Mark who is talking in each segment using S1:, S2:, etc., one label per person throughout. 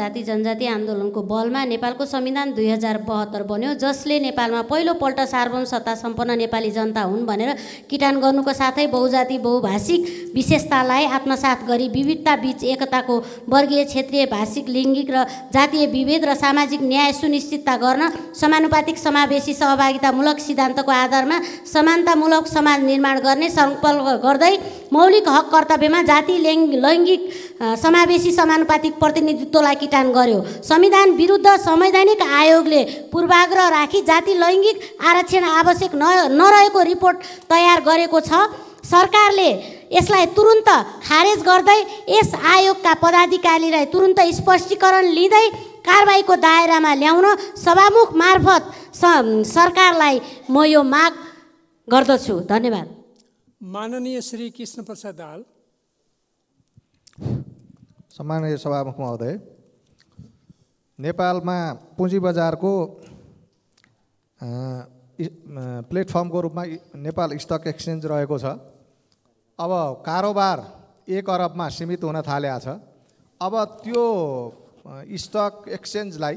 S1: जाति जनजाति आन्दोलनको बलमा नेपालको संविधान दुई हजार बहत्तर बन्यो जसले नेपालमा पहिलोपल्ट सार्वभौम सत्ता सम्पन्न नेपाली जनता हुन् भनेर किटान गर्नुको साथै बहुजाति बहुभाषिक विशेषतालाई आत्मसात गरी विविधता बीच एकताको वर्गीय क्षेत्रीय भाषिक लिङ्गिक र जातीय विभेद र सामाजिक न्याय सुनिश्चितता गर्न समानुपातिक समावेशी सहभागितामूलक सिद्धान्तको आधारमा समानतामूलक समाज निर्माण गर्ने सङ्कल्प गर्दै मौलिक हक कर्तव्यमा जाति लैङ्गिक समावेशी समानुपातिक प्रतिनिधित्वलाई पहिचान गर्यो संविधान विरुद्ध संवैधानिक आयोगले पूर्वाग्रह राखी जाति लैङ्गिक आरक्षण आवश्यक न नरहेको रिपोर्ट तयार गरेको छ सरकारले यसलाई तुरुन्त खारेज गर्दै यस आयोगका पदाधिकारीलाई तुरुन्त स्पष्टीकरण लिँदै कारवाहीको दायरामा ल्याउन सभामुख मार्फत सरकारलाई म यो माग गर्दछु धन्यवाद
S2: माननीय श्री कृष्ण प्रसाद दाल
S3: सम्माननीय सभामुख महोदय नेपालमा पुँजी बजारको प्लेटफर्मको रूपमा नेपाल स्टक एक्सचेन्ज रहेको छ अब कारोबार एक अरबमा सीमित हुन थालेको छ अब त्यो स्टक एक्सचेन्जलाई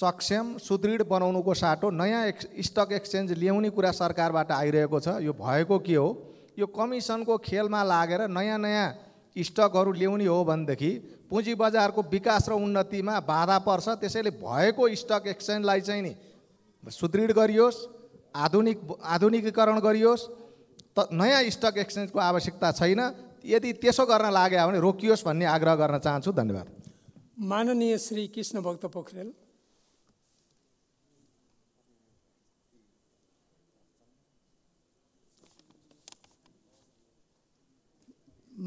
S3: सक्षम सुदृढ बनाउनुको साटो नयाँ एक्स स्टक एक्सचेन्ज ल्याउने कुरा सरकारबाट आइरहेको छ यो भएको के हो यो कमिसनको खेलमा लागेर नयाँ नयाँ स्टकहरू ल्याउने हो भनेदेखि पुँजी बजारको विकास र उन्नतिमा बाधा पर्छ त्यसैले भएको स्टक एक्सचेन्जलाई चाहिँ नि सुदृढ गरियोस् आधुनिक आधुनिकीकरण गरियोस् त नयाँ स्टक एक्सचेन्जको आवश्यकता छैन यदि त्यसो गर्न लाग्यो भने रोकियोस् भन्ने आग्रह गर्न चाहन्छु धन्यवाद
S2: माननीय श्री कृष्ण भक्त पोखरेल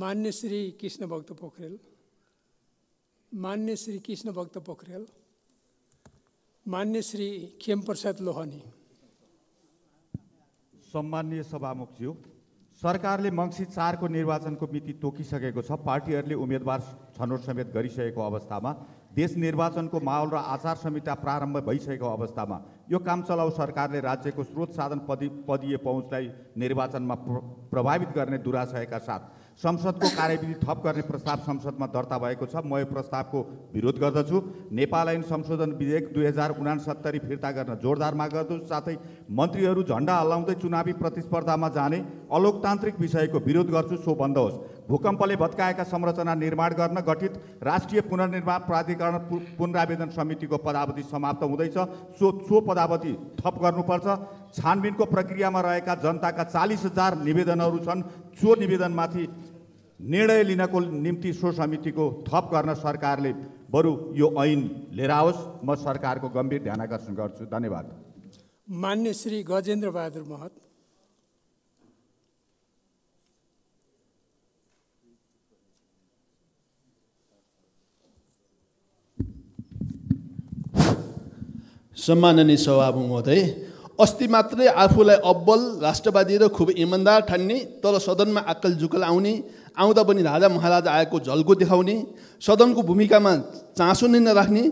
S2: मान्य श्री कृष्णभक्त पोखरेल मान्य श्री कृष्ण पोखरेल मान्य श्री खेमप्रसाद लोहनी
S4: सम्मान्य सभामुखज्यू सरकारले मङ्सिर चारको निर्वाचनको मिति तोकिसकेको छ पार्टीहरूले उम्मेदवार छनौट समेत गरिसकेको अवस्थामा देश निर्वाचनको माहौल र आचार संहिता प्रारम्भ भइसकेको अवस्थामा यो काम चलाउ सरकारले राज्यको स्रोत साधन पदी पदीय पहुँचलाई निर्वाचनमा प्र प्रभावित गर्ने दुराशयका साथ संसदको कार्यविधि थप गर्ने प्रस्ताव संसदमा दर्ता भएको छ म यो प्रस्तावको विरोध गर्दछु नेपाल ऐन संशोधन विधेयक दुई हजार उनासत्तरी फिर्ता गर्न जोरदार माग गर्दछु साथै मन्त्रीहरू झन्डा हल्लाउँदै चुनावी प्रतिस्पर्धामा जाने अलोकतान्त्रिक विषयको विरोध गर्छु सो बन्द होस् भूकम्पले भत्काएका संरचना निर्माण गर्न गठित राष्ट्रिय पुनर्निर्माण प्राधिकरण पुनरावेदन समितिको पदावधि समाप्त हुँदैछ सो सो पदावधि थप गर्नुपर्छ छानबिनको प्रक्रियामा रहेका जनताका चालिस हजार निवेदनहरू छन् सो निवेदनमाथि निर्णय लिनको निम्ति सो समितिको थप गर्न सरकारले बरु यो ऐन लिएर आओस् म सरकारको गम्भीर ध्यान आकर्षण गर्छु
S2: धन्यवाद मान्य श्री गजेन्द्र बहादुर महत
S5: सम्माननीय सभामुख महोदय अस्ति मात्रै आफूलाई अब्बल राष्ट्रवादी र खुब इमान्दार ठान्ने तर सदनमा आकल जुकल आउने आउँदा पनि राजा महाराजा आएको झल्को देखाउने सदनको भूमिकामा चासो नै नराख्ने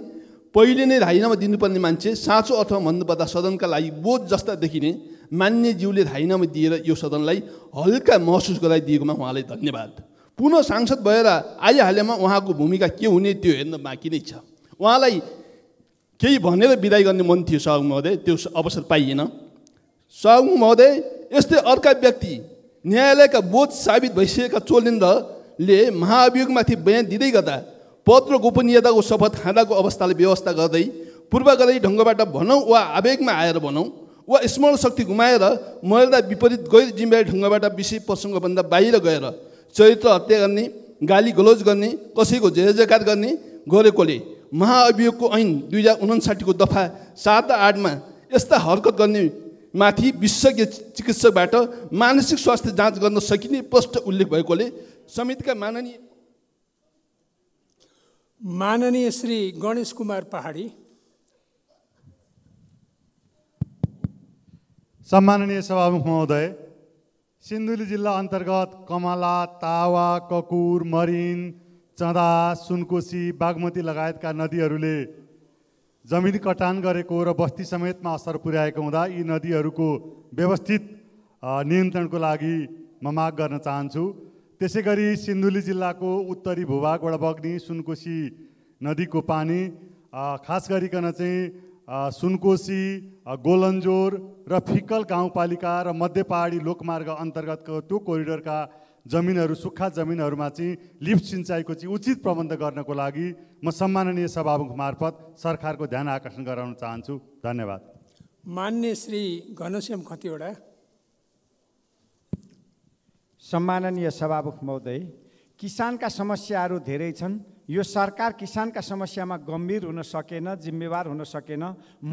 S5: पहिले नै धाइनामा दिनुपर्ने मान्छे साँचो अर्थमा भन्नुपर्दा सदनका लागि बोध जस्ता देखिने मान्य जीवले धाइनामा दिएर यो सदनलाई हल्का महसुस गराइदिएकोमा उहाँलाई धन्यवाद पुनः सांसद भएर आइहालेमा उहाँको भूमिका के हुने त्यो हेर्न बाँकी नै छ उहाँलाई केही भनेर विदाई गर्ने मन थियो सहगु महोदय त्यो अवसर पाइएन सहगु महोदय यस्तै अर्का व्यक्ति न्यायालयका बोध साबित भइसकेका चोलेन्द्रले महाअभियोगमाथि बयान दिँदै गर्दा पत्र गोपनीयताको शपथ खाँदाको अवस्थालाई व्यवस्था गर्दै पूर्वाग्रही ढङ्गबाट भनौँ वा आवेगमा आएर भनौँ वा स्मरण शक्ति गुमाएर मर्यादा विपरीत गैर जिम्मेवारी ढङ्गबाट विषय प्रसङ्गभन्दा बाहिर गएर चरित्र हत्या गर्ने गाली गलोज गर्ने कसैको जयजयकार गर्ने गरेकोले महाअभियोगको ऐन दुई हजार उनासाठीको दफा सात आठमा यस्ता हरकत गर्ने माथि विशेषज्ञ चिकित्सकबाट मानसिक स्वास्थ्य जाँच गर्न सकिने प्रष्ट उल्लेख भएकोले समितिका माननीय माननीय श्री गणेश कुमार पहाडी
S6: सम्माननीय सभामुख महोदय सिन्धुली जिल्ला अन्तर्गत कमला तावा ककुर मरिन चाँदा सुनकोशी बागमती लगायतका नदीहरूले जमिन कटान गरेको र बस्ती समेतमा असर पुर्याएको हुँदा यी नदीहरूको व्यवस्थित नियन्त्रणको लागि म माग गर्न चाहन्छु त्यसै गरी सिन्धुली जिल्लाको उत्तरी भूभागबाट बग्ने सुनकोशी नदीको पानी खास गरिकन चाहिँ सुनकोशी गोलन्जोर र फिक्कल गाउँपालिका र मध्य पहाडी लोकमार्ग अन्तर्गतको त्यो कोरिडोरका जमिनहरू सुक्खा जमिनहरूमा चाहिँ लिफ्ट सिँचाइको चाहिँ उचित प्रबन्ध गर्नको लागि म सम्माननीय सभामुख मार्फत सरकारको ध्यान आकर्षण गराउन चाहन्छु धन्यवाद
S2: मान्य श्री घनश्याम खतिवडा
S7: सम्माननीय सभामुख महोदय किसानका समस्याहरू धेरै छन् यो सरकार किसानका समस्यामा गम्भीर हुन सकेन जिम्मेवार हुन सकेन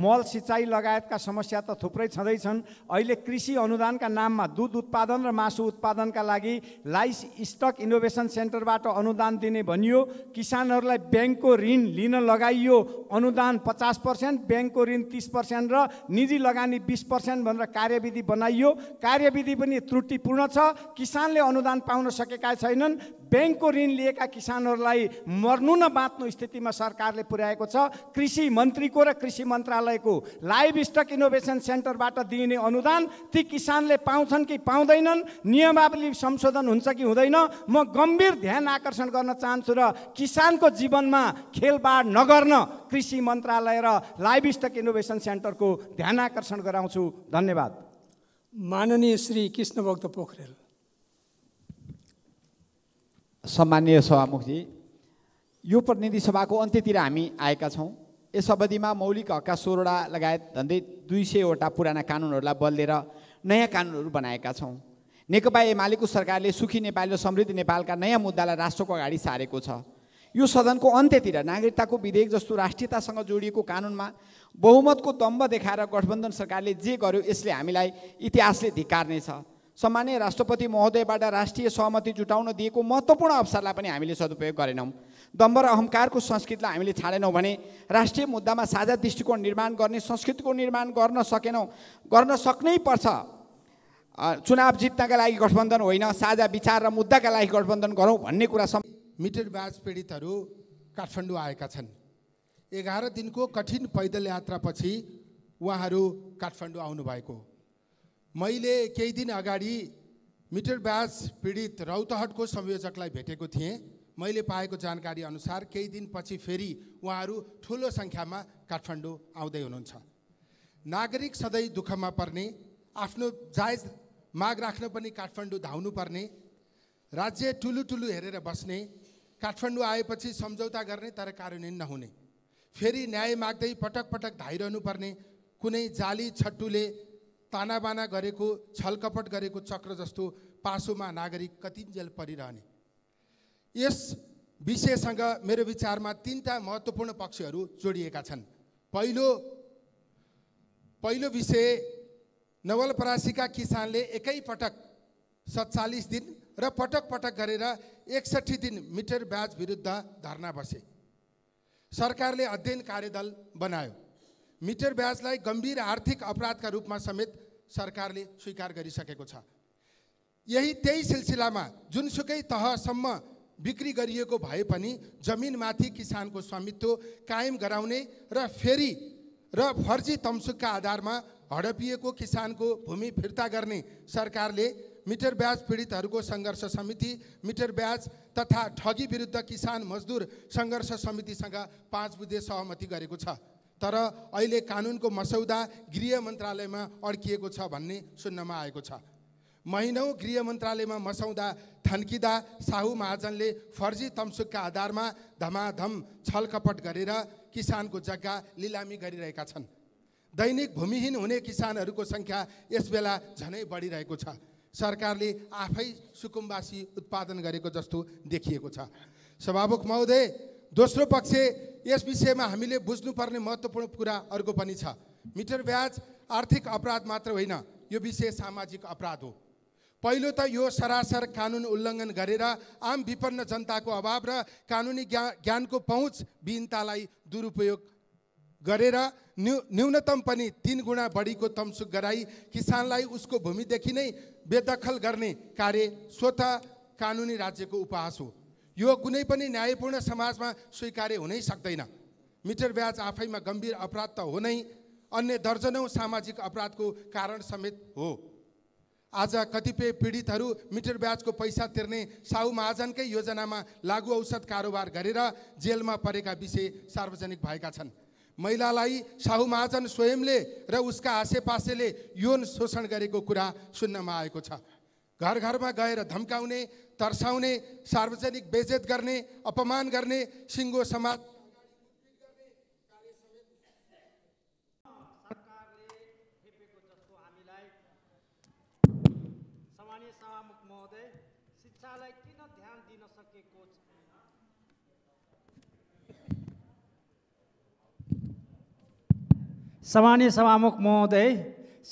S7: मल सिँचाइ लगायतका समस्या त थुप्रै छँदैछन् अहिले कृषि अनुदानका नाममा दुध उत्पादन र मासु उत्पादनका लागि लाइस स्टक इनोभेसन सेन्टरबाट अनुदान दिने भनियो किसानहरूलाई ब्याङ्कको ऋण लिन लगाइयो अनुदान पचास पर्सेन्ट ब्याङ्कको ऋण तिस पर्सेन्ट र निजी लगानी बिस पर्सेन्ट भनेर कार्यविधि बनाइयो कार्यविधि पनि त्रुटिपूर्ण छ किसानले अनुदान पाउन सकेका छैनन् ब्याङ्कको ऋण लिएका किसानहरूलाई मर्नु न बाँच्नु स्थितिमा सरकारले पुर्याएको छ कृषि मन्त्रीको र कृषि मन्त्रालयको लाइभ स्टक इनोभेसन सेन्टरबाट दिइने अनुदान ती किसानले पाउँछन् कि पाउँदैनन् नियमावली संशोधन हुन्छ कि हुँदैन म गम्भीर ध्यान आकर्षण गर्न चाहन्छु र किसानको जीवनमा खेलबाड नगर्न कृषि मन्त्रालय र लाइभ स्टक इनोभेसन सेन्टरको
S2: ध्यान आकर्षण गराउँछु धन्यवाद माननीय श्री कृष्णभक्त पोखरेल
S7: सम्मान्य सभामुखजी यो प्रतिनिधि सभाको अन्त्यतिर हामी आएका छौँ यस अवधिमा मौलिक हकका सोह्रवटा लगायत झन्डै दुई सयवटा पुराना कानुनहरूलाई बदलेर नयाँ कानुनहरू बनाएका छौँ नेकपा एमालेको सरकारले सुखी नेपाल र समृद्ध नेपालका नयाँ मुद्दालाई राष्ट्रको अगाडि सारेको छ यो सदनको अन्त्यतिर नागरिकताको विधेयक जस्तो राष्ट्रियतासँग जोडिएको कानुनमा बहुमतको दम्ब देखाएर गठबन्धन सरकारले जे गर्यो यसले हामीलाई इतिहासले धिकार्नेछ सामान्य राष्ट्रपति महोदयबाट राष्ट्रिय सहमति जुटाउन दिएको महत्त्वपूर्ण अवसरलाई पनि हामीले सदुपयोग गरेनौँ दम्ब र अहङ्कारको संस्कृतिलाई हामीले छाडेनौँ भने राष्ट्रिय मुद्दामा साझा दृष्टिकोण निर्माण गर्ने संस्कृतिको निर्माण गर्न सकेनौँ गर्न सक्नै पर्छ चुनाव जित्नका लागि गठबन्धन
S8: होइन साझा विचार र मुद्दाका लागि गठबन्धन गरौँ भन्ने कुरा मिटर ब्याज पीडितहरू काठमाडौँ आएका छन् एघार दिनको कठिन पैदल यात्रापछि उहाँहरू काठमाडौँ आउनुभएको मैले केही दिन अगाडि मिटर ब्याज पीडित रौतहटको संयोजकलाई भेटेको थिएँ मैले पाएको जानकारी अनुसार केही दिनपछि फेरि उहाँहरू ठुलो सङ्ख्यामा काठमाडौँ आउँदै हुनुहुन्छ नागरिक सधैँ दुःखमा पर्ने आफ्नो जायज माग राख्न पनि काठमाडौँ धाउनुपर्ने राज्य टुलुटुलु हेरेर बस्ने काठमाडौँ आएपछि सम्झौता गर्ने तर कार्यान्वयन नहुने फेरि न्याय माग्दै पटक पटक धाइरहनु पर्ने कुनै जाली छट्टुले तानाबाना गरेको छलकपट गरेको चक्र जस्तो पासोमा नागरिक कतिन्जेल परिरहने यस विषयसँग मेरो विचारमा तिनवटा महत्त्वपूर्ण पक्षहरू जोडिएका छन् पहिलो पहिलो विषय नवलपरासीका किसानले एकैपटक सत्तालिस दिन र पटक पटक गरेर एकसट्ठी दिन मिटर ब्याज विरुद्ध धरना बसे सरकारले अध्ययन कार्यदल बनायो मिटर ब्याजलाई गम्भीर आर्थिक अपराधका रूपमा समेत सरकारले स्वीकार गरिसकेको छ यही त्यही सिलसिलामा जुनसुकै तहसम्म बिक्री गरिएको भए पनि जमिनमाथि किसानको स्वामित्व कायम गराउने र फेरि र फर्जी तमसुकका आधारमा हडपिएको किसानको भूमि फिर्ता गर्ने सरकारले मिटर ब्याज पीडितहरूको सङ्घर्ष समिति मिटर ब्याज तथा ठगी विरुद्ध किसान मजदुर सङ्घर्ष समितिसँग पाँच बुझे सहमति गरेको छ तर अहिले कानुनको मसौदा गृह मन्त्रालयमा अड्किएको छ भन्ने सुन्नमा आएको छ महिनौ गृह मन्त्रालयमा मसौदा थन्किँदा साहु महाजनले फर्जी तमसुकका आधारमा धमाधम छलकपट गरेर किसानको जग्गा लिलामी गरिरहेका छन् दैनिक भूमिहीन हुने किसानहरूको सङ्ख्या बेला झनै बढिरहेको छ सरकारले आफै सुकुम्बासी उत्पादन गरेको जस्तो देखिएको छ सभामुख महोदय दोस्रो पक्ष यस विषयमा हामीले बुझ्नुपर्ने महत्त्वपूर्ण कुरा अर्को पनि छ मिटर ब्याज आर्थिक अपराध मात्र होइन यो विषय सामाजिक अपराध हो पहिलो त यो सरासर कानुन उल्लङ्घन गरेर आम विपन्न जनताको अभाव र कानुनी ज्ञा ज्ञानको पहुँच विहीनतालाई दुरुपयोग गरेर न्यू न्यूनतम पनि तिन गुणा बढीको तमसुक गराई किसानलाई उसको भूमिदेखि नै बेदखल गर्ने कार्य स्वत कानुनी राज्यको उपहास हो यो कुनै पनि न्यायपूर्ण समाजमा स्वीकार्य हुनै सक्दैन मिटर ब्याज आफैमा गम्भीर अपराध त हो नै अन्य दर्जनौँ सामाजिक अपराधको कारण समेत हो आज कतिपय पीडितहरू मिटर ब्याजको पैसा तिर्ने साहु महाजनकै योजनामा लागु औषध कारोबार गरेर जेलमा परेका विषय सार्वजनिक भएका छन् महिलालाई साहु महाजन स्वयंले र उसका आसेपासेले यौन शोषण गरेको कुरा सुन्नमा आएको छ घर घरमा गएर धम्काउने तर्साउने सार्वजनिक बेजेत गर्ने अपमान गर्ने सिङ्गो समाज
S9: शिक्षालाई किन ध्यान दिन सकेको सामान्य सभामुख महोदय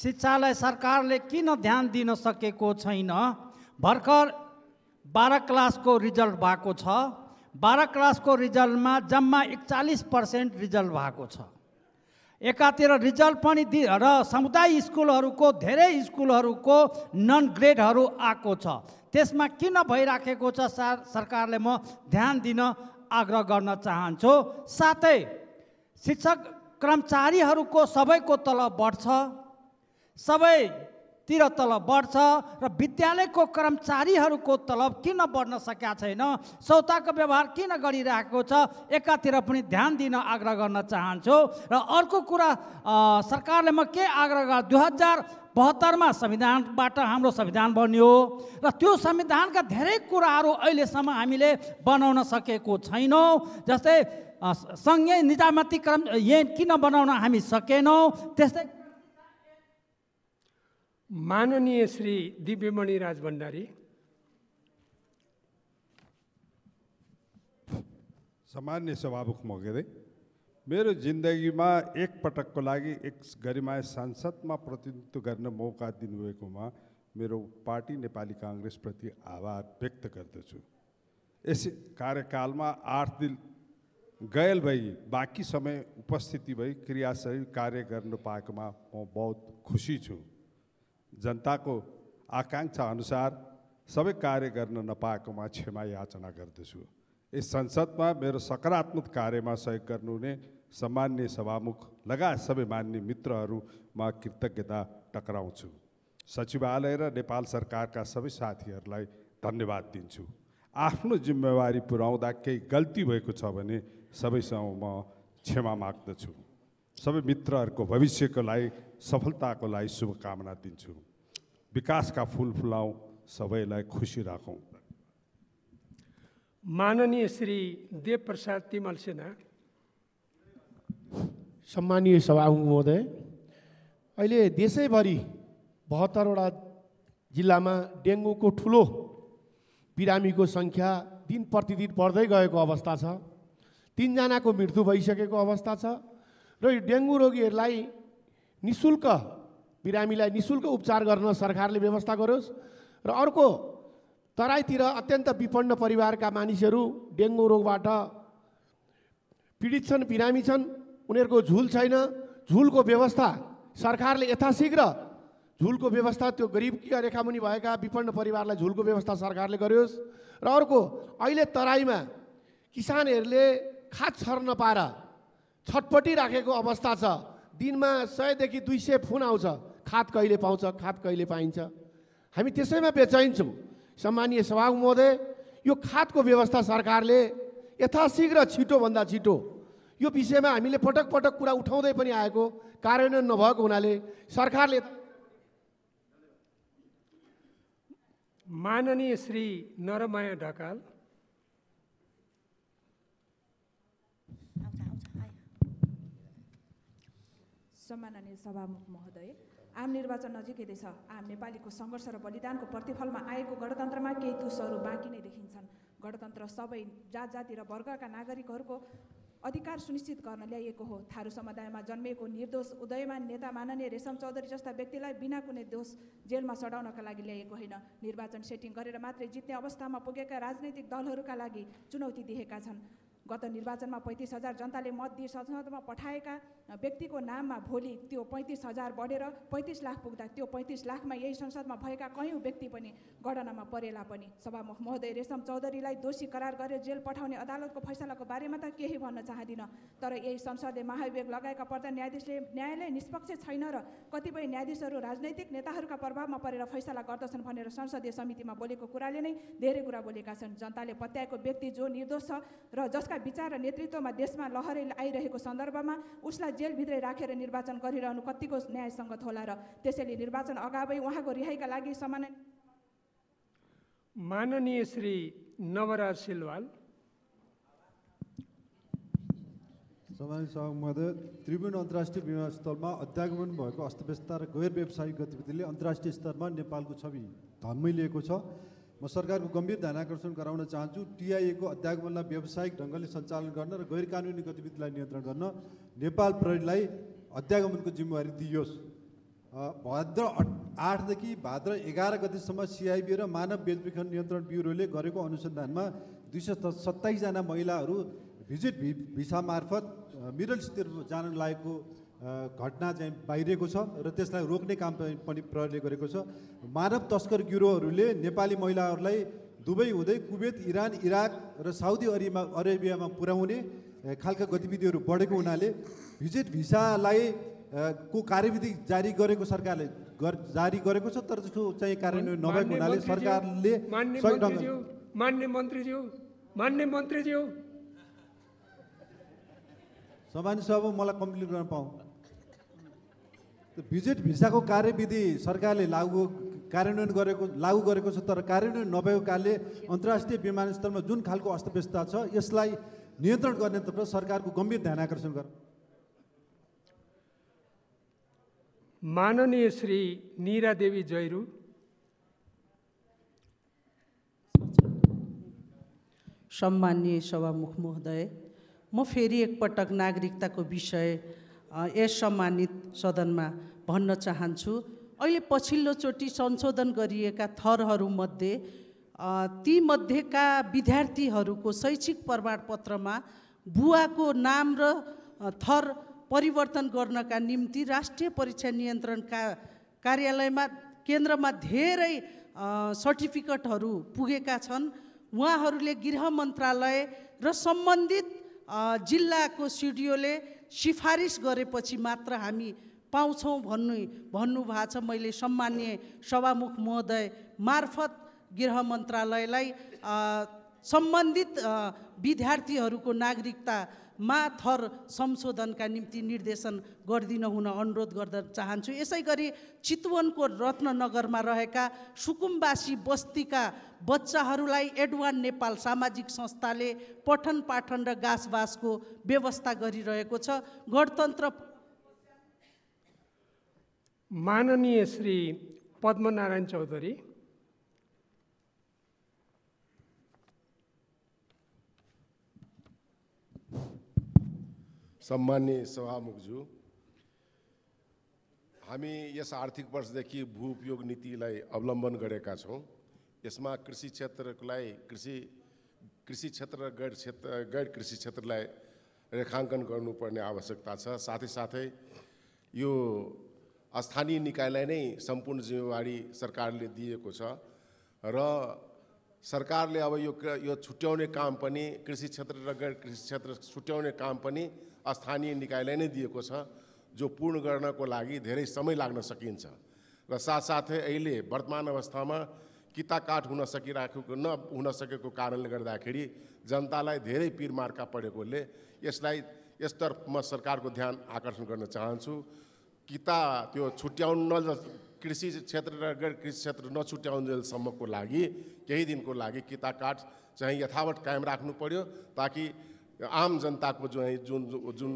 S9: शिक्षालाई सरकारले किन ध्यान दिन सकेको छैन भर्खर बाह्र क्लासको रिजल्ट भएको छ बाह्र क्लासको रिजल्टमा जम्मा एकचालिस पर्सेन्ट रिजल्ट भएको छ एकातिर रिजल्ट पनि दि र समुदाय स्कुलहरूको धेरै स्कुलहरूको नन ग्रेडहरू आएको छ त्यसमा किन भइराखेको छ सरकारले म ध्यान दिन आग्रह गर्न चाहन्छु साथै शिक्षक कर्मचारीहरूको सबैको तलब बढ्छ सबैतिर तलब बढ्छ र विद्यालयको कर्मचारीहरूको तलब किन बढ्न सकेका छैन सौताको व्यवहार किन गरिरहेको छ एकातिर पनि ध्यान दिन आग्रह गर्न चाहन्छु र अर्को कुरा सरकारले म के आग्रह गर् दुई हजार बहत्तरमा संविधानबाट हाम्रो संविधान बन्यो र त्यो संविधानका धेरै कुराहरू अहिलेसम्म हामीले बनाउन सकेको छैनौँ जस्तै सँगै निजामती कर्म यही किन बनाउन हामी सकेनौँ त्यस्तै
S2: माननीय श्री दिव्यमणि राज भण्डारी
S10: सामान्य सभामुख मगेरे मेरो जिन्दगीमा एकपटकको लागि एक, गरिमाय संसदमा सांसदमा प्रतिनिधित्व गर्न मौका दिनुभएकोमा मेरो पार्टी नेपाली काङ्ग्रेसप्रति आभार व्यक्त गर्दछु यस कार्यकालमा आठ दिन गयल भई बाँकी समय उपस्थिति भई क्रियाशील कार्य गर्नु पाएकोमा म बहुत खुसी छु जनताको आकाङ्क्षा अनुसार सबै कार्य गर्न नपाएकोमा क्षमा याचना गर्दछु यस संसदमा मेरो सकारात्मक कार्यमा सहयोग गर्नुहुने सम्मान्य सभामुख लगायत सबै मान्य मित्रहरूमा कृतज्ञता टक्राउँछु सचिवालय र नेपाल सरकारका सबै साथीहरूलाई धन्यवाद दिन्छु आफ्नो जिम्मेवारी पुर्याउँदा केही गल्ती भएको छ भने सबैसँग म क्षमा माग्दछु सबै मित्रहरूको भविष्यको लागि सफलताको लागि शुभकामना दिन्छु विकासका फुल फुलाउँ सबैलाई खुसी राखौँ
S2: माननीय श्री देवप्रसाद तिमल सिन्हा
S11: सम्मानीय सभा महोदय अहिले देशैभरि बहत्तरवटा जिल्लामा डेङ्गुको ठुलो बिरामीको सङ्ख्या दिन प्रतिदिन बढ्दै गएको अवस्था छ तिनजनाको मृत्यु भइसकेको अवस्था छ र यो डेङ्गु रोगीहरूलाई नि शुल्क बिरामीलाई निशुल्क उपचार गर्न सरकारले व्यवस्था गरोस् र अर्को तराईतिर अत्यन्त विपन्न परिवारका मानिसहरू डेङ्गु रोगबाट पीडित छन् बिरामी छन् उनीहरूको झुल छैन झुलको व्यवस्था सरकारले यथाशीघ्र झुलको व्यवस्था त्यो गरिबका रेखामुनि भएका विपन्न परिवारलाई झुलको व्यवस्था सरकारले गर्योस् र अर्को अहिले तराईमा किसानहरूले खाद छर्न नपाएर छटपटी राखेको अवस्था छ दिनमा सयदेखि दुई सय फुन आउँछ खाद कहिले पाउँछ खाद कहिले पाइन्छ हामी त्यसैमा बेचाइन्छौँ सम्मानीय सभा महोदय यो खादको व्यवस्था सरकारले यथाशीघ्र छिटोभन्दा छिटो यो विषयमा हामीले पटक पटक कुरा उठाउँदै पनि आएको कार्यान्वयन नभएको हुनाले सरकारले
S2: माननीय श्री नरमाया ढकाल
S12: सम्माननीय सभामुख महोदय आम निर्वाचन नजिकै छ आम नेपालीको सङ्घर्ष र बलिदानको प्रतिफलमा आएको गणतन्त्रमा केही तुसहरू बाँकी नै देखिन्छन् गणतन्त्र सबै जात जाति र वर्गका नागरिकहरूको अधिकार सुनिश्चित गर्न ल्याइएको हो थारू समुदायमा जन्मिएको निर्दोष उदयमान नेता माननीय रेशम चौधरी जस्ता व्यक्तिलाई बिना कुनै दोष जेलमा सडाउनका लागि ल्याइएको होइन निर्वाचन सेटिङ गरेर मात्रै जित्ने अवस्थामा पुगेका राजनैतिक दलहरूका लागि चुनौती दिएका छन् गत निर्वाचनमा पैँतिस हजार जनताले मत दिए संसदमा पठाएका व्यक्तिको नाममा भोलि त्यो पैँतिस हजार बढेर पैँतिस लाख पुग्दा त्यो पैँतिस लाखमा यही संसदमा भएका कयौँ व्यक्ति पनि गणनामा परेला पनि सभामुख महोदय रेशम चौधरीलाई दोषी करार गरेर जेल पठाउने अदालतको फैसलाको बारेमा त केही भन्न चाहदिनँ तर यही संसदले महाभियोग लगाएका पर्दा न्यायाधीशले न्यायालय निष्पक्ष छैन र कतिपय न्यायाधीशहरू राजनैतिक नेताहरूका प्रभावमा परेर फैसला गर्दछन् भनेर संसदीय समितिमा बोलेको कुराले नै धेरै कुरा बोलेका छन् जनताले पत्याएको व्यक्ति जो निर्दोष छ र जसका विचार र नेतृत्वमा देशमा लहरै आइरहेको सन्दर्भमा उसलाई जेलभित्रै राखेर निर्वाचन गरिरहनु कतिको न्यायसङ्गत होला र त्यसैले निर्वाचन अगावै उहाँको रिहाइका लागि समान
S2: माननीय श्री नवराज सिलवाल
S13: सम्मानित त्रिभुवन अन्तर्राष्ट्रिय विमानस्थलमा अध्यागमन भएको अस्तव्यस्तता र गैर व्यावसायिक गतिविधिले अन्तर्राष्ट्रिय स्तरमा नेपालको छवि धम्मै लिएको छ म सरकारको गम्भीर ध्यान आकर्षण गराउन चाहन्छु टिआइएको अध्यागमनलाई व्यावसायिक ढङ्गले सञ्चालन गर्न र गैर कानुनी गतिविधिलाई नियन्त्रण गर्न नेपाल प्रहरीलाई अध्यागमनको जिम्मेवारी दिइयोस् भद्र आठदेखि भाद्र एघार गतिसम्म सिआइबी र मानव बेचबिखन नियन्त्रण ब्युरोले गरेको अनुसन्धानमा दुई सय सत्ताइसजना महिलाहरू भिजिट भिसा मार्फत मिडल जान लागेको घटना चाहिँ बाहिरिएको छ र त्यसलाई रोक्ने काम पनि प्रहरीले गरेको छ मानव तस्कर ग्युरोहरूले नेपाली महिलाहरूलाई दुबई हुँदै कुवेत इरान इराक र साउदी अरेबियामा अरेबियामा पुर्याउने खालका गतिविधिहरू बढेको हुनाले भिजिट भिसालाई को कार्यविधि जारी गरेको सरकारले गर जारी गरेको छ तर त्यसको चाहिँ कार्यान्वयन नभएको हुनाले सरकारले मान्य
S2: मन्त्रीज्यू मान्य मन्त्रीज्यू
S13: सामान्य सभा मलाई कम्प्लिट गर्न पाऊँ भिजिट भिसाको कार्यविधि सरकारले लागू कार्यान्वयन गरेको लागू गरेको छ तर कार्यान्वयन नभएको कारणले अन्तर्राष्ट्रिय विमानस्थलमा जुन खालको अस्तव्यस्तता छ यसलाई नियन्त्रण गर्नेतर्फ सरकारको गम्भीर ध्यान आकर्षण गर
S2: माननीय श्री देवी जयरु
S14: सम्मान्य सभामुख महोदय म फेरि एकपटक नागरिकताको विषय यस सम्मानित सदनमा भन्न चाहन्छु अहिले पछिल्लोचोटि संशोधन गरिएका थरहरूमध्ये तीमध्येका विद्यार्थीहरूको शैक्षिक प्रमाणपत्रमा बुवाको नाम र थर परिवर्तन गर्नका निम्ति राष्ट्रिय परीक्षा नियन्त्रण का कार्यालयमा केन्द्रमा धेरै सर्टिफिकेटहरू पुगेका छन् उहाँहरूले गृह मन्त्रालय र सम्बन्धित जिल्लाको सिडिओले सिफारिस गरेपछि मात्र हामी पाउँछौँ भन्नु भन्नुभएको छ मैले सम्मान्य सभामुख महोदय मार्फत गृह मन्त्रालयलाई सम्बन्धित विद्यार्थीहरूको नागरिकतामा थर संशोधनका निम्ति निर्देशन गरिदिन हुन अनुरोध गर्न चाहन्छु यसै गरी चितवनको रत्ननगरमा रहेका सुकुम्बासी बस्तीका बच्चाहरूलाई एडवान नेपाल सामाजिक संस्थाले पठन पाठन र गाँसबासको व्यवस्था गरिरहेको छ गणतन्त्र
S2: माननीय श्री पद्मनारायण चौधरी
S15: सम्मान्य सभामुखज्यू हामी यस आर्थिक वर्षदेखि भू उपयोग नीतिलाई अवलम्बन गरेका छौँ यसमा कृषि क्षेत्रलाई कृषि कृषि क्षेत्र र गैर क्षेत्र गैर कृषि क्षेत्रलाई रेखाङ्कन गर्नुपर्ने आवश्यकता छ साथै साथै यो स्थानीय निकायलाई नै सम्पूर्ण जिम्मेवारी सरकारले दिएको छ र सरकारले अब यो यो छुट्याउने काम पनि कृषि क्षेत्र र गैर कृषि क्षेत्र छुट्याउने काम पनि स्थानीय निकायलाई नै दिएको छ जो पूर्ण गर्नको लागि धेरै समय लाग्न सकिन्छ र साथसाथै अहिले वर्तमान अवस्थामा किताकाठ हुन सकिराखेको न हुन सकेको कारणले गर्दाखेरि जनतालाई धेरै पिर मार्का परेकोले यसलाई म सरकारको ध्यान आकर्षण गर्न चाहन्छु किता त्यो छुट्याउन कृषि क्षेत्र र गैर कृषि क्षेत्र नछुट्याउन्जेलसम्मको लागि केही दिनको लागि किता काट चाहिँ यथावत कायम राख्नु पर्यो ताकि आम जनताको जो जुन जुन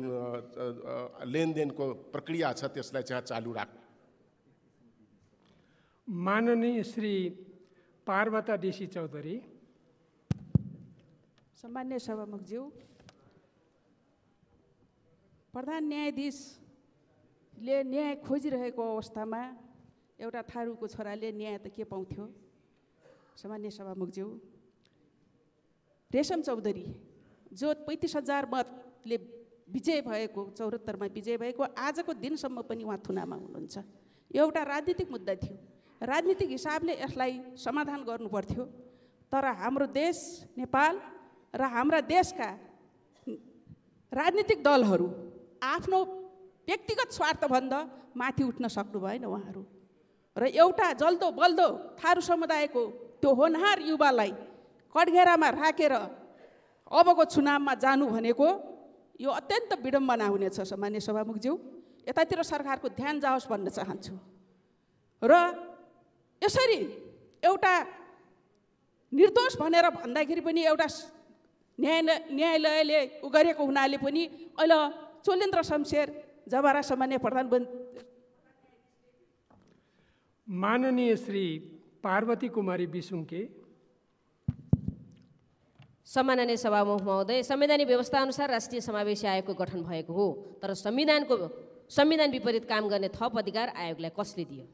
S15: लेनदेनको प्रक्रिया छ त्यसलाई चाहिँ चालु राख्नु
S2: माननीय श्री पार्वता डिसी चौधरी
S16: सामान्य सभामुखज्यू प्रधान न्यायाधीश ले न्याय खोजिरहेको अवस्थामा एउटा थारूको छोराले न्याय त के पाउँथ्यो सामान्य सभामुखज्यू रेशम चौधरी जो पैँतिस हजार मतले विजय भएको चौहत्तरमा विजय भएको आजको दिनसम्म पनि उहाँ थुनामा हुनुहुन्छ यो एउटा राजनीतिक मुद्दा थियो राजनीतिक हिसाबले यसलाई समाधान गर्नुपर्थ्यो तर हाम्रो देश नेपाल र हाम्रा देशका राजनीतिक दलहरू आफ्नो व्यक्तिगत स्वार्थभन्दा माथि उठ्न सक्नु भएन उहाँहरू र एउटा जल्दो बल्दो थारू समुदायको त्यो होनहार युवालाई कड्घेरामा राखेर अबको चुनावमा जानु भनेको यो अत्यन्त विडम्बना हुनेछ सामान्य सभामुखज्यू यतातिर सरकारको ध्यान जाओस् भन्न चाहन्छु र यसरी एउटा निर्दोष भनेर भन्दाखेरि पनि एउटा न्यायालय न्यायालयले गरेको हुनाले पनि अहिले चोलेन्द्र शमशेर जब राष्ट्रमान्य प्रधान बन
S2: माननीय श्री पार्वती कुमारी बिसुङ्के
S17: सम्माननीय सभामुख महोदय संवैधानिक अनुसार राष्ट्रिय समावेशी आयोगको गठन भएको हो तर संविधानको संविधान विपरीत काम गर्ने थप अधिकार आयोगलाई कसले दियो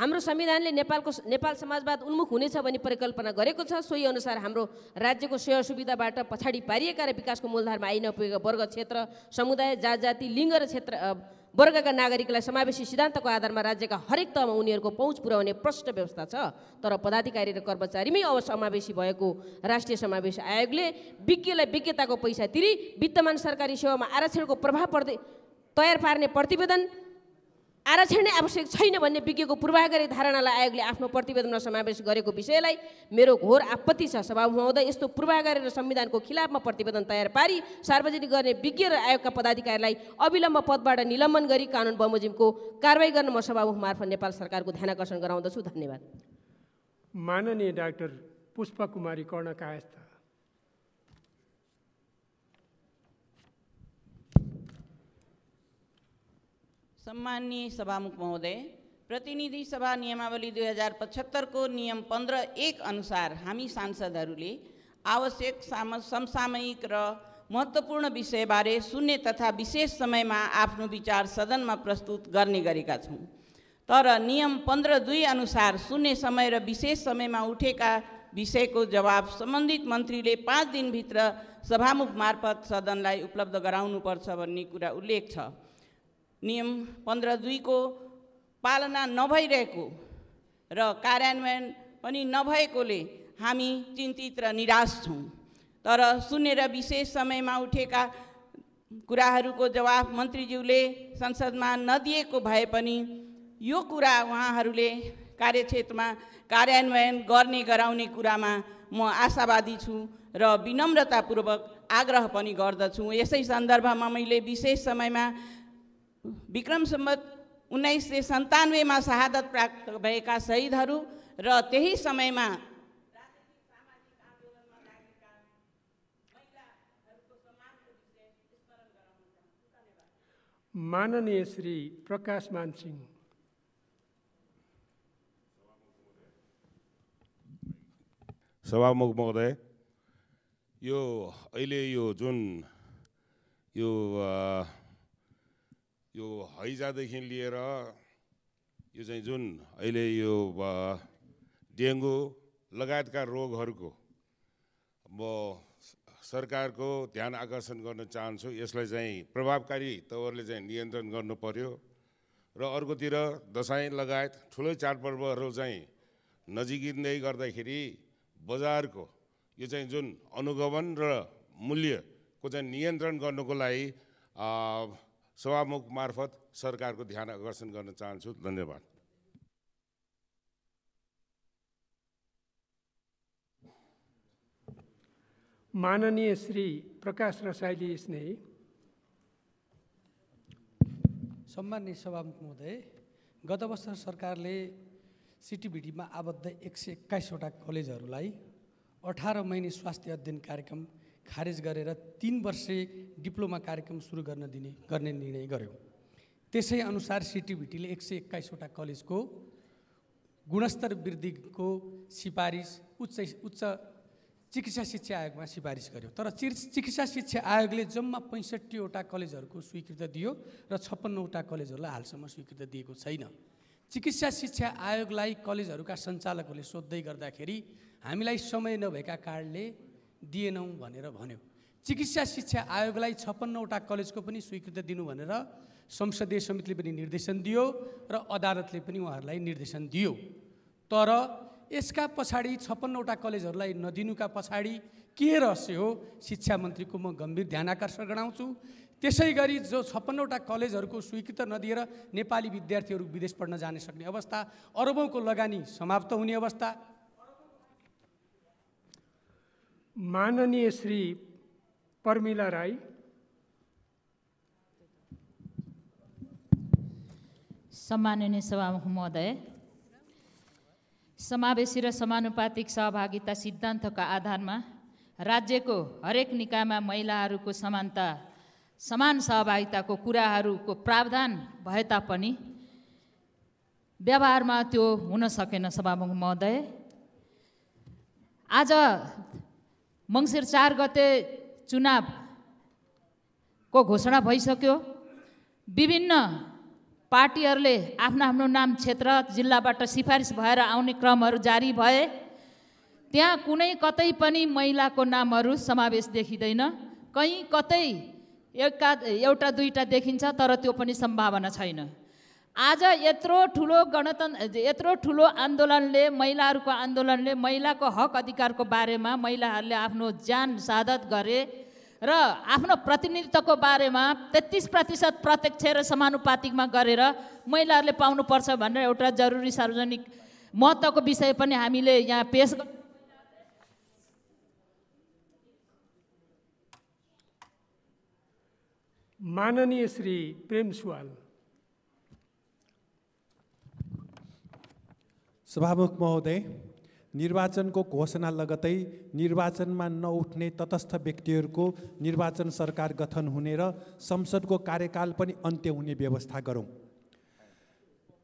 S17: हाम्रो संविधानले नेपालको नेपाल समाजवाद उन्मुख हुनेछ भन्ने परिकल्पना गरेको छ सोही अनुसार हाम्रो राज्यको सेवा सुविधाबाट पछाडि पारिएका र विकासको मूलधारमा आइ नपुगेका वर्ग क्षेत्र समुदाय जात जाति लिङ्ग र क्षेत्र वर्गका नागरिकलाई समावेशी सिद्धान्तको आधारमा राज्यका हरेक तहमा उनीहरूको पहुँच पुर्याउने प्रष्ट व्यवस्था छ तर पदाधिकारी र कर्मचारीमै अब समावेशी भएको राष्ट्रिय समावेश आयोगले विज्ञलाई विज्ञताको पैसा तिरी वित्तमान सरकारी सेवामा आरक्षणको प्रभाव पर्दै तयार पार्ने प्रतिवेदन आरक्षण नै आवश्यक छैन भन्ने विज्ञको पूर्वाग्रही धारणालाई आयोगले आफ्नो प्रतिवेदनमा समावेश गरेको विषयलाई मेरो घोर आपत्ति छ सभा हुँदै यस्तो पूर्वाग्रह र संविधानको खिलाफमा प्रतिवेदन तयार पारी सार्वजनिक गर्ने विज्ञ र आयोगका पदाधिकारीलाई अविलम्ब पदबाट निलम्बन गरी कानुन बमोजिमको कारवाही गर्न म सभामुख मार्फत नेपाल सरकारको ध्यानकर्षण गराउँदछु धन्यवाद
S2: माननीय डाक्टर पुष्प कुमारी कर्णकायस्थ
S18: सम्माननीय सभामुख महोदय प्रतिनिधि सभा नियमावली दुई हजार पचहत्तरको नियम पन्ध्र एक अनुसार हामी सांसदहरूले आवश्यक साम समसामयिक र महत्त्वपूर्ण विषयबारे शून्य तथा विशेष समयमा आफ्नो विचार सदनमा प्रस्तुत गर्ने गरेका छौँ तर नियम पन्ध्र दुई अनुसार सुन्ने समय र विशेष समयमा उठेका विषयको जवाब सम्बन्धित मन्त्रीले पाँच दिनभित्र सभामुख मार्फत सदनलाई उपलब्ध गराउनुपर्छ भन्ने कुरा उल्लेख छ नियम पन्ध्र दुईको पालना नभइरहेको र कार्यान्वयन पनि नभएकोले हामी चिन्तित र निराश छौँ तर सुनेर विशेष समयमा उठेका कुराहरूको जवाफ मन्त्रीज्यूले संसदमा नदिएको भए पनि यो कुरा उहाँहरूले कार्यक्षेत्रमा कार्यान्वयन गर्ने गराउने कुरामा म आशावादी छु र विनम्रतापूर्वक आग्रह पनि गर्दछु यसै सन्दर्भमा मैले विशेष समयमा विक्रम सम्बत उन्नाइस सय सन्तानब्बेमा शहादत प्राप्त भएका शहीदहरू र त्यही समयमा
S2: माननीय श्री प्रकाश मानसिंह
S10: सभामुख महोदय यो अहिले यो जुन यो यो हैजादेखि लिएर यो चाहिँ जुन अहिले यो डेङ्गु लगायतका रोगहरूको म सरकारको ध्यान आकर्षण गर्न चाहन्छु यसलाई चाहिँ प्रभावकारी तवरले चाहिँ नियन्त्रण गर्नु पर्यो र अर्कोतिर दसैँ लगायत ठुलै चाडपर्वहरू चाहिँ नजिकिँदै गर्दाखेरि बजारको यो चाहिँ जुन अनुगमन र मूल्यको चाहिँ नियन्त्रण गर्नुको लागि सभामुख मार्फत सरकारको ध्यान आकर्षण गर्न चाहन्छु
S15: धन्यवाद
S2: माननीय श्री प्रकाश रसाइली स्नेही सम्मान्य सभामुख महोदय
S19: गत वर्ष सरकारले सिटिभिटीमा आबद्ध एक सय एक्काइसवटा कलेजहरूलाई अठार महिने स्वास्थ्य अध्ययन कार्यक्रम खारेज गरेर तिन वर्षे डिप्लोमा कार्यक्रम सुरु गर्न दिने गर्ने निर्णय गर्यो त्यसै अनुसार सिटिभिटीले एक सय एक्काइसवटा कलेजको गुणस्तर वृद्धिको सिफारिस उच्च उच्च चिकित्सा शिक्षा आयोगमा सिफारिस गर्यो तर चिकित्सा शिक्षा आयोगले जम्मा पैँसठीवटा कलेजहरूको स्वीकृति दियो र छप्पन्नवटा कलेजहरूलाई हालसम्म स्वीकृति दिएको छैन चिकित्सा शिक्षा आयोगलाई कलेजहरूका सञ्चालकहरूले सोद्धै गर्दाखेरि हामीलाई समय नभएका कारणले दिएनौँ भनेर भन्यो चिकित्सा शिक्षा आयोगलाई छप्पन्नवटा कलेजको पनि स्वीकृति दिनु भनेर संसदीय समितिले पनि निर्देशन दियो र अदालतले पनि उहाँहरूलाई निर्देशन दियो तर यसका पछाडि छप्पन्नवटा कलेजहरूलाई नदिनुका पछाडि के रहस्य हो शिक्षा मन्त्रीको म गम्भीर ध्यान आकर्षण गराउँछु त्यसै गरी जो छप्पन्नवटा कलेजहरूको स्वीकृत नदिएर नेपाली विद्यार्थीहरू विदेश पढ्न जान सक्ने अवस्था अरबौँको लगानी समाप्त हुने अवस्था
S2: माननीय श्री पर्मिला राई सम्माननीय
S20: सभामुख महोदय समावेशी र समानुपातिक सहभागिता सिद्धान्तका आधारमा राज्यको हरेक निकायमा महिलाहरूको समानता समान सहभागिताको कुराहरूको प्रावधान भए तापनि व्यवहारमा त्यो हुन सकेन सभामुख महोदय आज मङ्सिर चार गते चुनावको घोषणा भइसक्यो विभिन्न पार्टीहरूले आफ्नो आफ्नो नाम क्षेत्र जिल्लाबाट सिफारिस भएर आउने क्रमहरू जारी भए त्यहाँ कुनै कतै पनि महिलाको नामहरू समावेश देखिँदैन कहीँ कतै एका एउटा दुईवटा देखिन्छ तर त्यो पनि सम्भावना छैन आज यत्रो ठुलो गणतन्त्र यत्रो ठुलो आन्दोलनले महिलाहरूको आन्दोलनले महिलाको हक अधिकारको बारेमा महिलाहरूले आफ्नो ज्यान सादत गरे र आफ्नो प्रतिनिधित्वको बारेमा तेत्तिस प्रतिशत प्रत्यक्ष र समानुपातिकमा गरेर महिलाहरूले पाउनुपर्छ भनेर एउटा जरुरी सार्वजनिक महत्त्वको विषय पनि हामीले यहाँ पेस
S2: माननीय श्री प्रेम सुवाल
S21: सभामुख महोदय निर्वाचनको घोषणा लगतै निर्वाचनमा नउठ्ने तटस्थ व्यक्तिहरूको निर्वाचन सरकार गठन हुने र संसदको कार्यकाल पनि अन्त्य हुने व्यवस्था गरौँ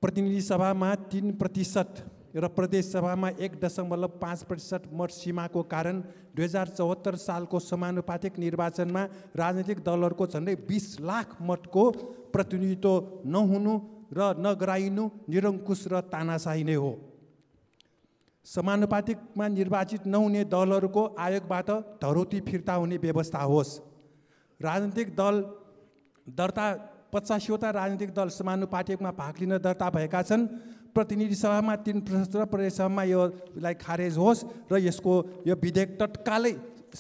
S21: प्रतिनिधि सभामा तिन प्रतिशत र प्रदेशसभामा एक दशमलव पाँच प्रतिशत मत सीमाको कारण दुई हजार चौहत्तर सालको समानुपातिक निर्वाचनमा राजनैतिक दलहरूको झन्डै बिस लाख मतको प्रतिनिधित्व नहुनु र नगराइनु निरङ्कुश र तानासाही नै हो समानुपातिकमा निर्वाचित नहुने दलहरूको आयोगबाट धरोती फिर्ता हुने व्यवस्था होस् राजनीतिक दल दर्ता पचासीवटा राजनीतिक दल समानुपातिकमा भाग लिन दर्ता भएका छन् प्रतिनिधि सभामा तिन प्रशस्त प्रदेशसभामा योलाई खारेज होस् र यसको यो विधेयक तत्कालै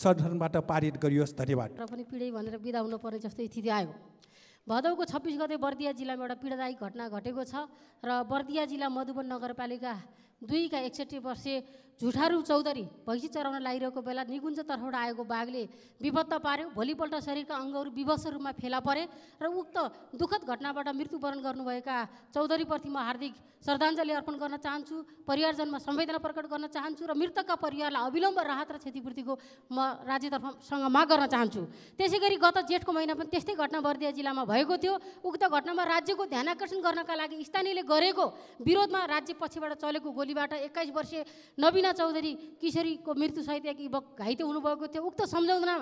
S21: सदनबाट पारित गरियोस् धन्यवाद
S22: र पनि पिँढी भनेर बिदा हुनुपर्ने जस्तो स्थिति आयो भदौको छब्बिस गते बर्दिया जिल्लामा एउटा पीडादायी घटना घटेको छ र बर्दिया जिल्ला मधुबन नगरपालिका दुईका एकसठी वर्षीय झुठारू चौधरी भैँसी चराउन लागिरहेको बेला निगुञ्ज तर्फबाट आएको बाघले विपत्त पार्यो भोलिपल्ट शरीरका अङ्गहरू विवश रूपमा फेला परे र उक्त दुःखद घटनाबाट मृत्युवरण गर्नुभएका चौधरीप्रति म हार्दिक श्रद्धाञ्जली अर्पण गर्न चाहन्छु परिवारजनमा संवेदना प्रकट गर्न चाहन्छु र मृतकका परिवारलाई अविलम्ब राहत र क्षतिपूर्तिको म राज्यतर्फसँग माग गर्न चाहन्छु त्यसै गरी गत जेठको महिना पनि त्यस्तै घटना बर्दिया जिल्लामा भएको थियो उक्त घटनामा राज्यको ध्यान आकर्षण गर्नका लागि स्थानीयले गरेको विरोधमा राज्य पछिबाट चलेको गोलीबाट एक्काइस वर्षीय नवीन सबिना चौधरी किशोरीको सहित एक युवक घाइते हुनुभएको थियो उक्त सम्झौता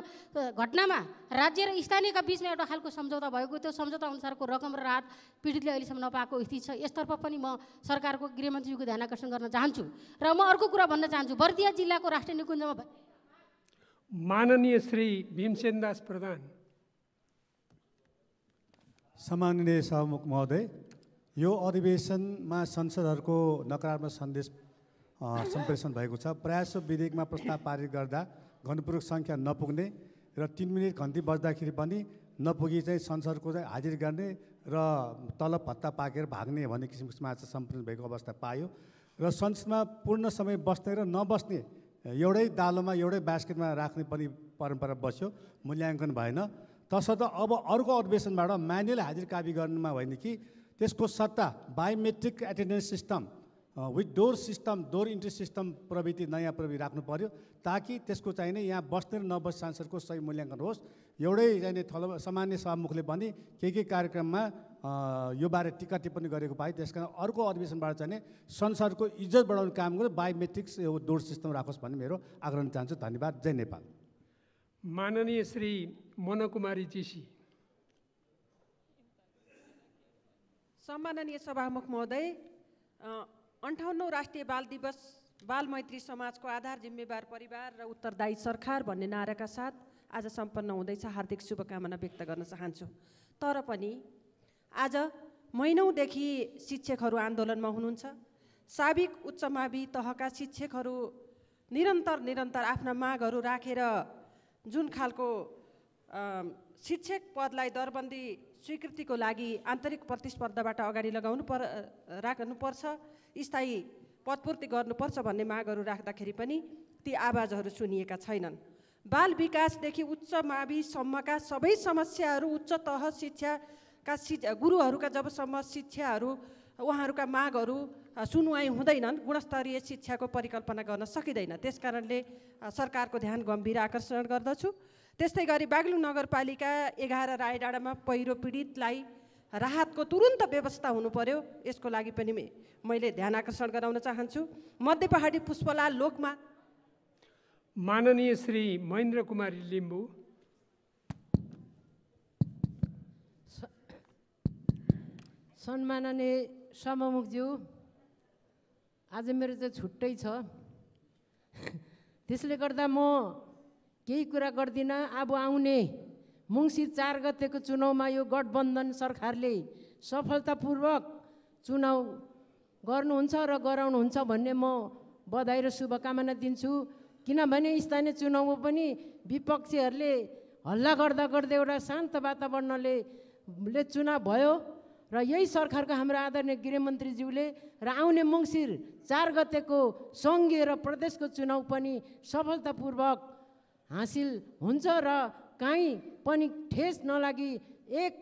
S22: घटनामा राज्य र स्थानीयका बिचमा एउटा खालको सम्झौता भएको थियो सम्झौता अनुसारको रकम र राहत पीडितले अहिलेसम्म नपाएको स्थिति छ यसतर्फ पनि म सरकारको गृहमन्त्रीको ध्यान आकर्षण गर्न चाहन्छु र म अर्को कुरा भन्न चाहन्छु बर्दिया जिल्लाको राष्ट्रिय निकुञ्जमा
S2: माननीय श्री भीमसेन दास प्रधान
S23: सामान्य सभामुख महोदय यो अधिवेशनमा संसदहरूको नकारात्मक सन्देश सम्प्रेषण भएको छ सो विधेयकमा प्रस्ताव पारित गर्दा घनपूर्वक सङ्ख्या नपुग्ने र तिन मिनट घन्टी बज्दाखेरि पनि नपुगी चाहिँ संसदको चाहिँ हाजिर गर्ने र तलब भत्ता पाकेर भाग्ने भन्ने किसिमको समाचार सम्प्रेषण भएको अवस्था पायो र संसदमा पूर्ण समय बस्ने र नबस्ने एउटै दालोमा एउटै बास्केटमा राख्ने पनि परम्परा बस्यो मूल्याङ्कन भएन तसर्थ अब अर्को अधिवेशनबाट म्यानुअल हाजिर काबी गर्नुमा होइन कि त्यसको सट्टा biometric attendance system with door system door entry system प्रविधि नयाँ प्रविधि राख्नु पऱ्यो ताकि त्यसको चाहिने यहाँ बस्ने र नबस् सांसदको सही मूल्याङ्कन होस् एउटै चाहिने थलो सामान्य सभामुखले भने के के कार्यक्रममा यो बारे टिका टिप्पणी गरेको पाए त्यस कारण अर्को अधिवेशनबाट चाहिने संसारको इज्जत बढाउने काम गरेर बायोमेट्रिक्स यो डोर सिस्टम राखोस् भन्ने मेरो आग्रह चाहन्छु धन्यवाद जय नेपाल
S2: माननीय श्री मनकुमारी जीसी
S24: सम्माननीय सभामुख महोदय अन्ठाउन्नौ राष्ट्रिय बाल दिवस बाल मैत्री समाजको आधार जिम्मेवार परिवार र उत्तरदायी सरकार भन्ने नाराका साथ आज सम्पन्न हुँदैछ हार्दिक शुभकामना व्यक्त गर्न चाहन्छु तर पनि आज महिनौदेखि शिक्षकहरू आन्दोलनमा हुनुहुन्छ साबिक उच्च मावि तहका शिक्षकहरू निरन्तर निरन्तर आफ्ना मागहरू राखेर जुन खालको शिक्षक पदलाई दरबन्दी स्वीकृतिको लागि आन्तरिक प्रतिस्पर्धाबाट अगाडि लगाउनु पर राख्नुपर्छ स्थायी पदपूर्ति गर्नुपर्छ भन्ने मागहरू राख्दाखेरि पनि ती आवाजहरू सुनिएका छैनन् बाल विकासदेखि उच्च माविसम्मका सबै समस्याहरू उच्च तह शिक्षाका शि गुरुहरूका जबसम्म शिक्षाहरू उहाँहरूका मागहरू सुनवाई हुँदैनन् गुणस्तरीय शिक्षाको परिकल्पना गर्न सकिँदैन त्यसकारणले सरकारको ध्यान गम्भीर आकर्षण गर्दछु त्यस्तै गरी बागलुङ नगरपालिका एघार रायडाँडामा पहिरो पीडितलाई राहतको तुरुन्त व्यवस्था हुनु पर्यो यसको लागि पनि मैले ध्यान आकर्षण गराउन चाहन्छु मध्य पहाडी पुष्पलाल लोकमा
S2: माननीय श्री महेन्द्र कुमारी लिम्बू
S25: सम्माननीय सममुखज्यू आज मेरो चाहिँ छुट्टै छ त्यसले गर्दा म केही कुरा गर्दिनँ अब आउने मङ्सिर चार गतेको चुनावमा यो गठबन्धन सरकारले सफलतापूर्वक चुनाव गर्नुहुन्छ र गराउनुहुन्छ भन्ने म बधाई र शुभकामना दिन्छु किनभने स्थानीय चुनावमा पनि विपक्षीहरूले हल्ला गर्दा गर्दै एउटा शान्त वातावरणले ले चुनाव भयो र यही सरकारको हाम्रो आदरणीय गृहमन्त्रीज्यूले र आउने मङ्सिर चार गतेको सङ्घीय र प्रदेशको चुनाव पनि सफलतापूर्वक हासिल हुन्छ र काहीँ पनि ठेस नलागी एक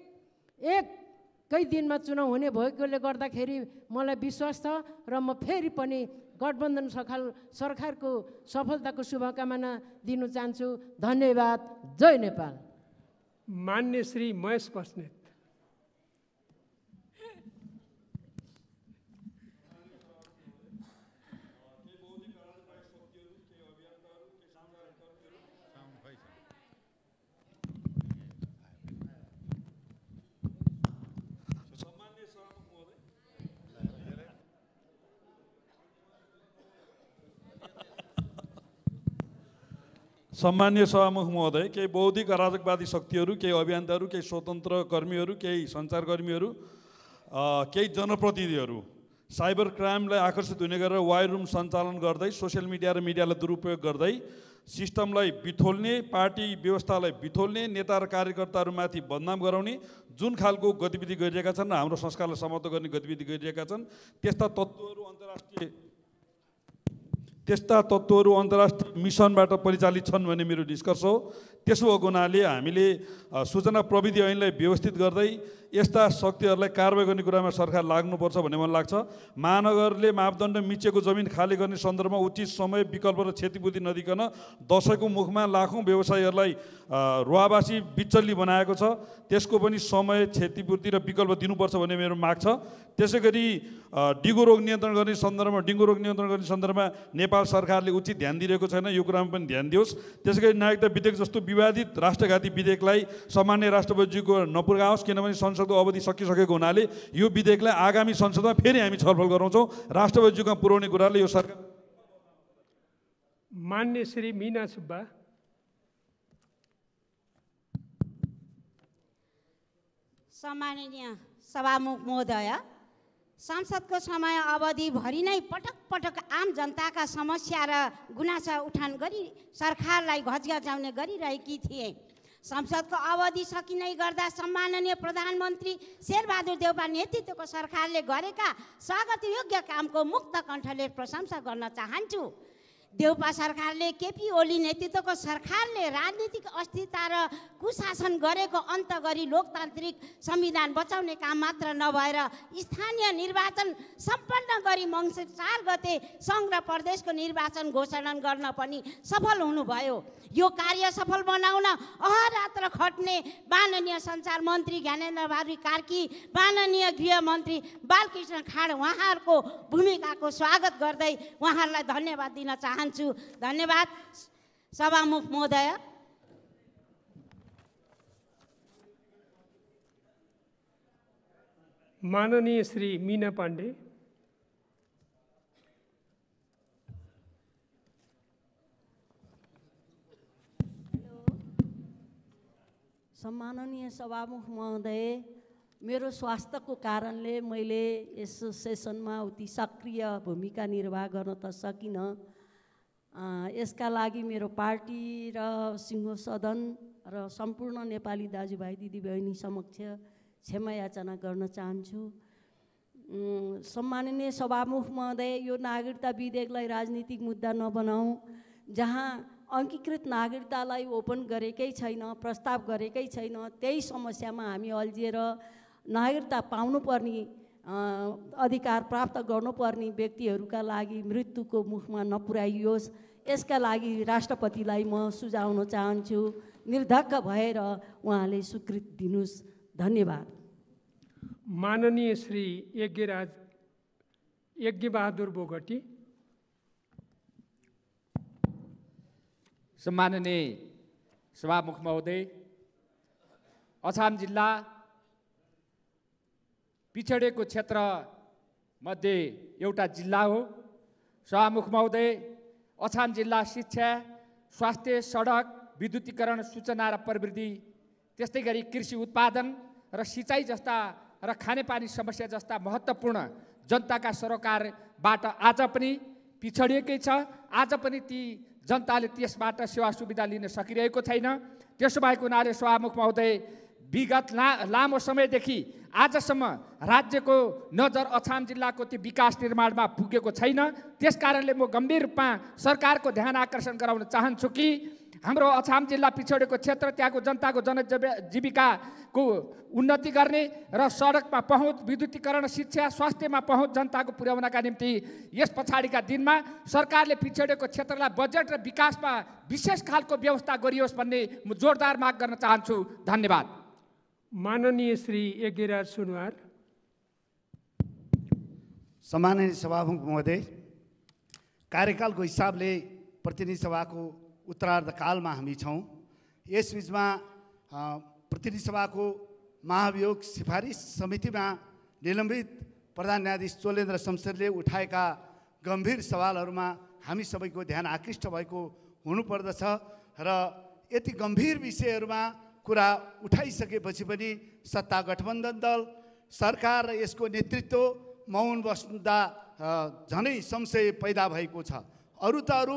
S25: एकै दिनमा चुनाव हुने भएकोले गर्दाखेरि मलाई विश्वास छ र म फेरि पनि गठबन्धन सखाल सरकारको सफलताको शुभकामना दिनु चाहन्छु
S2: धन्यवाद जय नेपाल मान्य श्री महेश बस्नेत
S26: सामान्य सभामुख महोदय केही बौद्धिक अराजकवादी शक्तिहरू केही अभियन्ताहरू केही स्वतन्त्र कर्मीहरू केही सञ्चारकर्मीहरू केही जनप्रतिनिधिहरू साइबर क्राइमलाई आकर्षित हुने गरेर वायर रुम सञ्चालन गर्दै सोसियल मिडिया र मिडियालाई दुरुपयोग गर्दै सिस्टमलाई बिथोल्ने पार्टी व्यवस्थालाई बिथोल्ने नेता र कार्यकर्ताहरूमाथि बदनाम गराउने जुन खालको गतिविधि गरिरहेका छन् र हाम्रो संस्कारलाई समाप्त गर्ने गतिविधि गरिरहेका छन् त्यस्ता तत्त्वहरू अन्तर्राष्ट्रिय त्यस्ता तत्त्वहरू अन्तर्राष्ट्रिय मिसनबाट परिचालित छन् भन्ने मेरो निष्कर्ष हो त्यसो हुनाले हामीले सूचना प्रविधि ऐनलाई व्यवस्थित गर्दै यस्ता शक्तिहरूलाई कारवाही गर्ने कुरामा सरकार लाग्नुपर्छ भन्ने मलाई लाग्छ महानगरले मापदण्ड मिचेको जमिन खाली गर्ने सन्दर्भमा उचित समय विकल्प र क्षतिपूर्ति नदिकन दसैँको मुखमा लाखौँ व्यवसायीहरूलाई रुवावासी बिचल्ली बनाएको छ त्यसको पनि समय क्षतिपूर्ति र विकल्प दिनुपर्छ भन्ने मेरो माग छ त्यसै गरी डेङ्गु रोग नियन्त्रण गर्ने सन्दर्भमा डेङ्गु रोग नियन्त्रण गर्ने सन्दर्भमा नेपाल सरकारले उचित ध्यान दिइरहेको छैन यो कुरामा पनि ध्यान दियोस् त्यसै गरी नागरिकता विधेयक जस्तो विवादित राष्ट्रघाती विधेयकलाई सामान्य राष्ट्रपतिजीको नपुर्गाओस् किनभने संसद संसदको अवधि सकिसकेको हुनाले यो विधेयकलाई आगामी संसदमा फेरि हामी छलफल गराउँछौँ राष्ट्रपति जुगमा पुर्याउने कुराले यो सरकार मान्य
S2: श्री मिना सुब्बा
S1: सम्माननीय सभामुख महोदय संसदको समय अवधिभरि नै पटक पटक आम जनताका समस्या र गुनासा उठान गरी सरकारलाई घचघचाउने गरिरहेकी थिए संसदको अवधि सकिने गर्दा सम्माननीय प्रधानमन्त्री शेरबहादुर देउपा नेतृत्वको सरकारले गरेका स्वागतयोग्य कामको मुक्त कण्ठले प्रशंसा गर्न चाहन्छु देउपा सरकारले केपी ओली नेतृत्वको सरकारले राजनीतिक अस्थिरता र कुशासन गरेको अन्त गरी लोकतान्त्रिक संविधान बचाउने काम मात्र नभएर स्थानीय निर्वाचन सम्पन्न गरी मङ्सिर चार गते सङ्घ र प्रदेशको निर्वाचन घोषणा गर्न पनि सफल हुनुभयो यो कार्य सफल बनाउन अहरात्र खट्ने माननीय सञ्चार मन्त्री ज्ञानेन्द्र बहादुर कार्की माननीय गृहमन्त्री बालकृष्ण खाँड उहाँहरूको भूमिकाको स्वागत गर्दै उहाँहरूलाई धन्यवाद दिन चाहन्छु चाहन्छु धन्यवाद सभामुख महोदय
S2: माननीय श्री मिना पाण्डे
S22: सम्माननीय सभामुख महोदय मेरो स्वास्थ्यको कारणले मैले यस सेसनमा उति सक्रिय भूमिका निर्वाह गर्न त सकिनँ यसका लागि मेरो पार्टी र सिंहो सदन र सम्पूर्ण नेपाली दाजुभाइ दिदीबहिनी समक्ष क्षमा याचना गर्न चाहन्छु सम्माननीय सभामुख महोदय यो नागरिकता विधेयकलाई राजनीतिक मुद्दा नबनाऊ जहाँ अङ्गीकृत नागरिकतालाई ओपन गरेकै छैन प्रस्ताव गरेकै छैन त्यही समस्यामा हामी अल्झिएर नागरिकता पाउनुपर्ने अधिकार प्राप्त गर्नुपर्ने व्यक्तिहरूका लागि मृत्युको मुखमा नपुर्याइयोस् यसका लागि राष्ट्रपतिलाई म सुझाउन चाहन्छु निर्धक्क भएर उहाँले स्वीकृत दिनुहोस्
S2: धन्यवाद माननीय श्री यज्ञराज यज्ञबहादुर बोगटी
S27: सम्माननीय सभामुख महोदय अछाम जिल्ला पिछडिएको क्षेत्रमध्ये एउटा जिल्ला हो सभामुख महोदय अछाम जिल्ला शिक्षा स्वास्थ्य सडक विद्युतीकरण सूचना र प्रविधि त्यस्तै गरी कृषि उत्पादन र सिँचाइ जस्ता र खानेपानी समस्या जस्ता महत्त्वपूर्ण जनताका सरोकारबाट आज पनि पिछडिएकै छ आज पनि ती जनताले त्यसबाट सेवा सुविधा लिन सकिरहेको छैन त्यसो भएको हुनाले सभामुख महोदय विगत ला लामो समयदेखि आजसम्म राज्यको नजर अछाम जिल्लाको त्यो विकास निर्माणमा पुगेको छैन त्यस कारणले म गम्भीर रूपमा सरकारको ध्यान आकर्षण गराउन चाहन्छु कि हाम्रो अछाम जिल्ला पिछडेको क्षेत्र त्यहाँको जनताको जन जीविकाको उन्नति गर्ने र सडकमा पहुँच विद्युतीकरण शिक्षा स्वास्थ्यमा पहुँच जनताको पुर्याउनका निम्ति यस पछाडिका दिनमा सरकारले पिछडेको क्षेत्रलाई बजेट र विकासमा विशेष खालको व्यवस्था गरियोस् भन्ने म जोरदार माग गर्न चाहन्छु धन्यवाद
S2: माननीय श्री यज्ञराज सुनवार
S23: सम्माननीय सभामुख महोदय
S2: कार्यकालको हिसाबले प्रतिनिधि सभाको
S23: उत्तरार्ध कालमा हामी छौँ यसबिचमा प्रतिनिधि सभाको महाभियोग सिफारिस समितिमा निलम्बित प्रधान न्यायाधीश चोलेन्द्र शमशेरले उठाएका गम्भीर सवालहरूमा हामी सबैको ध्यान आकृष्ट भएको हुनुपर्दछ र यति गम्भीर विषयहरूमा कुरा उठाइसकेपछि पनि सत्ता गठबन्धन दल सरकार र यसको नेतृत्व मौन बस्दा झनै संशय पैदा भएको छ अरू त अरू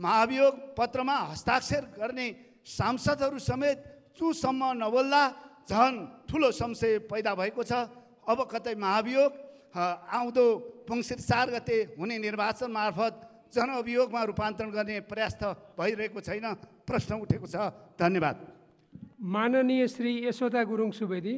S23: महाभियोग पत्रमा हस्ताक्षर गर्ने सांसदहरू समेत चुसम्म नबोल्दा झन् ठुलो संशय पैदा भएको छ अब कतै महाभियोग आउँदो पङ्सिर चार गते हुने निर्वाचन मार्फत जनअभियोगमा रूपान्तरण गर्ने प्रयास त
S2: भइरहेको छैन प्रश्न उठेको छ धन्यवाद माननीय श्री यशोदा गुरुङ सुवेदी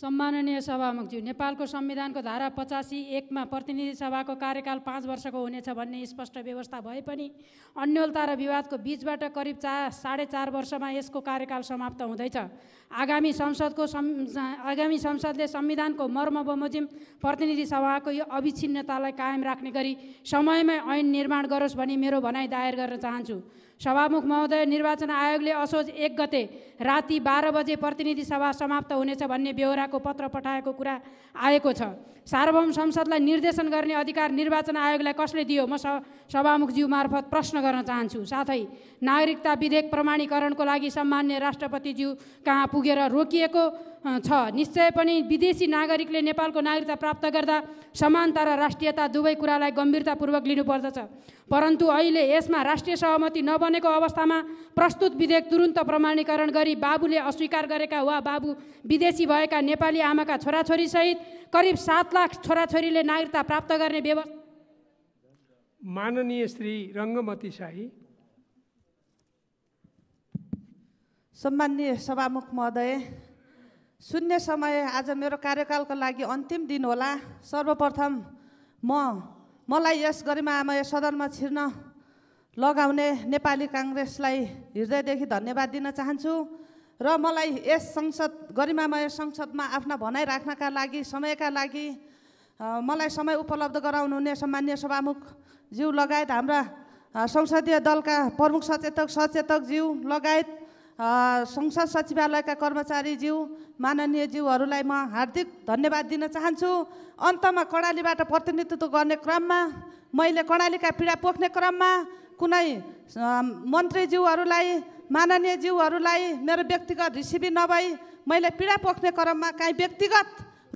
S28: सम्माननीय सभामुखज्यू नेपालको संविधानको धारा पचासी एकमा प्रतिनिधि सभाको कार्यकाल पाँच वर्षको हुनेछ भन्ने स्पष्ट व्यवस्था भए पनि अन्यलता र विवादको बिचबाट करिब चार साढे चार वर्षमा यसको कार्यकाल समाप्त हुँदैछ आगामी संसदको आगामी संसदले संविधानको मर्म बमोजिम प्रतिनिधि सभाको यो अविच्छिन्नतालाई कायम राख्ने गरी समयमै ऐन निर्माण गरोस् भनी मेरो भनाइ दायर गर्न चाहन्छु सभामुख महोदय निर्वाचन आयोगले असोज एक गते राति बाह्र बजे प्रतिनिधि सभा समाप्त हुनेछ भन्ने बेहोराको पत्र पठाएको कुरा आएको छ सार्वभौम संसदलाई निर्देशन गर्ने अधिकार निर्वाचन आयोगलाई कसले दियो म सभामुखज्यू मार्फत प्रश्न गर्न चाहन्छु साथै नागरिकता विधेयक प्रमाणीकरणको लागि सम्मान्य राष्ट्रपतिज्यू कहाँ पुगेर रोकिएको छ निश्चय पनि विदेशी नागरिकले नेपालको नागरिकता प्राप्त गर्दा समानता र राष्ट्रियता दुवै कुरालाई गम्भीरतापूर्वक लिनुपर्दछ परन्तु अहिले यसमा राष्ट्रिय सहमति नबनेको अवस्थामा प्रस्तुत विधेयक तुरुन्त प्रमाणीकरण गरी बाबुले अस्वीकार गरेका वा बाबु विदेशी भएका नेपाली आमाका छोराछोरीसहित करिब सात लाख छोराछोरीले नागरिकता
S29: प्राप्त गर्ने व्यवस्था
S2: माननीय श्री रङ्गमती शाही
S29: सम्मान्य सभामुख महोदय शून्य समय आज मेरो कार्यकालको लागि अन्तिम दिन होला सर्वप्रथम म मलाई यस गरिमामय सदनमा छिर्न लगाउने नेपाली काङ्ग्रेसलाई हृदयदेखि धन्यवाद दिन चाहन्छु र मलाई यस संसद गरिमामय संसदमा आफ्ना भनाइ राख्नका लागि समयका लागि मलाई समय उपलब्ध गराउनुहुने सम्मान्य सभामुख ज्यू लगायत हाम्रा संसदीय दलका प्रमुख सचेतक सचेतक सचेतकज्यू लगायत संसद सचिवालयका कर्मचारीज्यू माननीय ज्यूहरूलाई म हार्दिक धन्यवाद दिन चाहन्छु अन्तमा कर्णालीबाट प्रतिनिधित्व गर्ने क्रममा मैले कर्णालीका पीडा पोख्ने क्रममा कुनै मन्त्रीज्यूहरूलाई माननीय जिउहरूलाई मेरो व्यक्तिगत रिसिभी नभई मैले पीडा पोख्ने क्रममा काहीँ व्यक्तिगत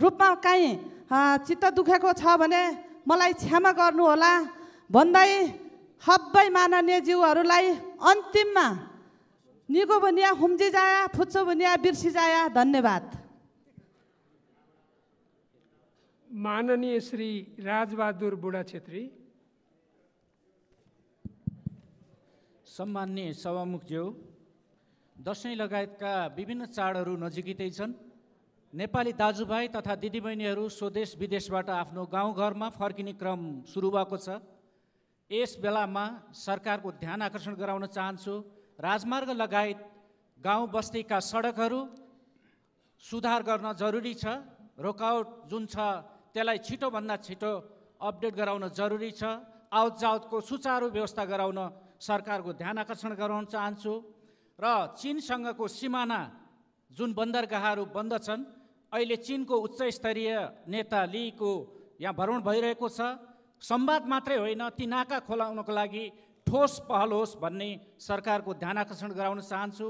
S29: रूपमा काहीँ चित्त दुखेको छ भने मलाई क्षमा गर्नुहोला भन्दै सबै माननीय जीवहरूलाई अन्तिममा निको भनिया हुम्जी जाया फुच्चो भनिया बिर्सी धन्यवाद
S2: माननीय श्री राजबहादुर बुढा छेत्री
S30: सम्मान्य ज्यू दसैँ लगायतका विभिन्न चाडहरू नजिकै छन् नेपाली दाजुभाइ तथा दिदीबहिनीहरू स्वदेश विदेशबाट आफ्नो गाउँघरमा फर्किने क्रम सुरु भएको छ यस बेलामा सरकारको ध्यान आकर्षण गराउन चाहन्छु राजमार्ग लगायत गाउँ बस्तीका सडकहरू सुधार गर्न जरुरी छ रोकआउट जुन छ त्यसलाई छिटोभन्दा छिटो अपडेट गराउन जरुरी छ आवत जावतको सुचारू व्यवस्था गराउन सरकारको ध्यान आकर्षण गराउन चाहन्छु र चिनसँगको सिमाना जुन बन्दरगाहहरू बन्द छन् अहिले चिनको उच्च स्तरीय नेता लीको यहाँ भ्रमण भइरहेको छ संवाद मात्रै होइन ती नाका खोलाउनको लागि ठोस पहल होस् भन्ने सरकारको ध्यान आकर्षण गराउन चाहन्छु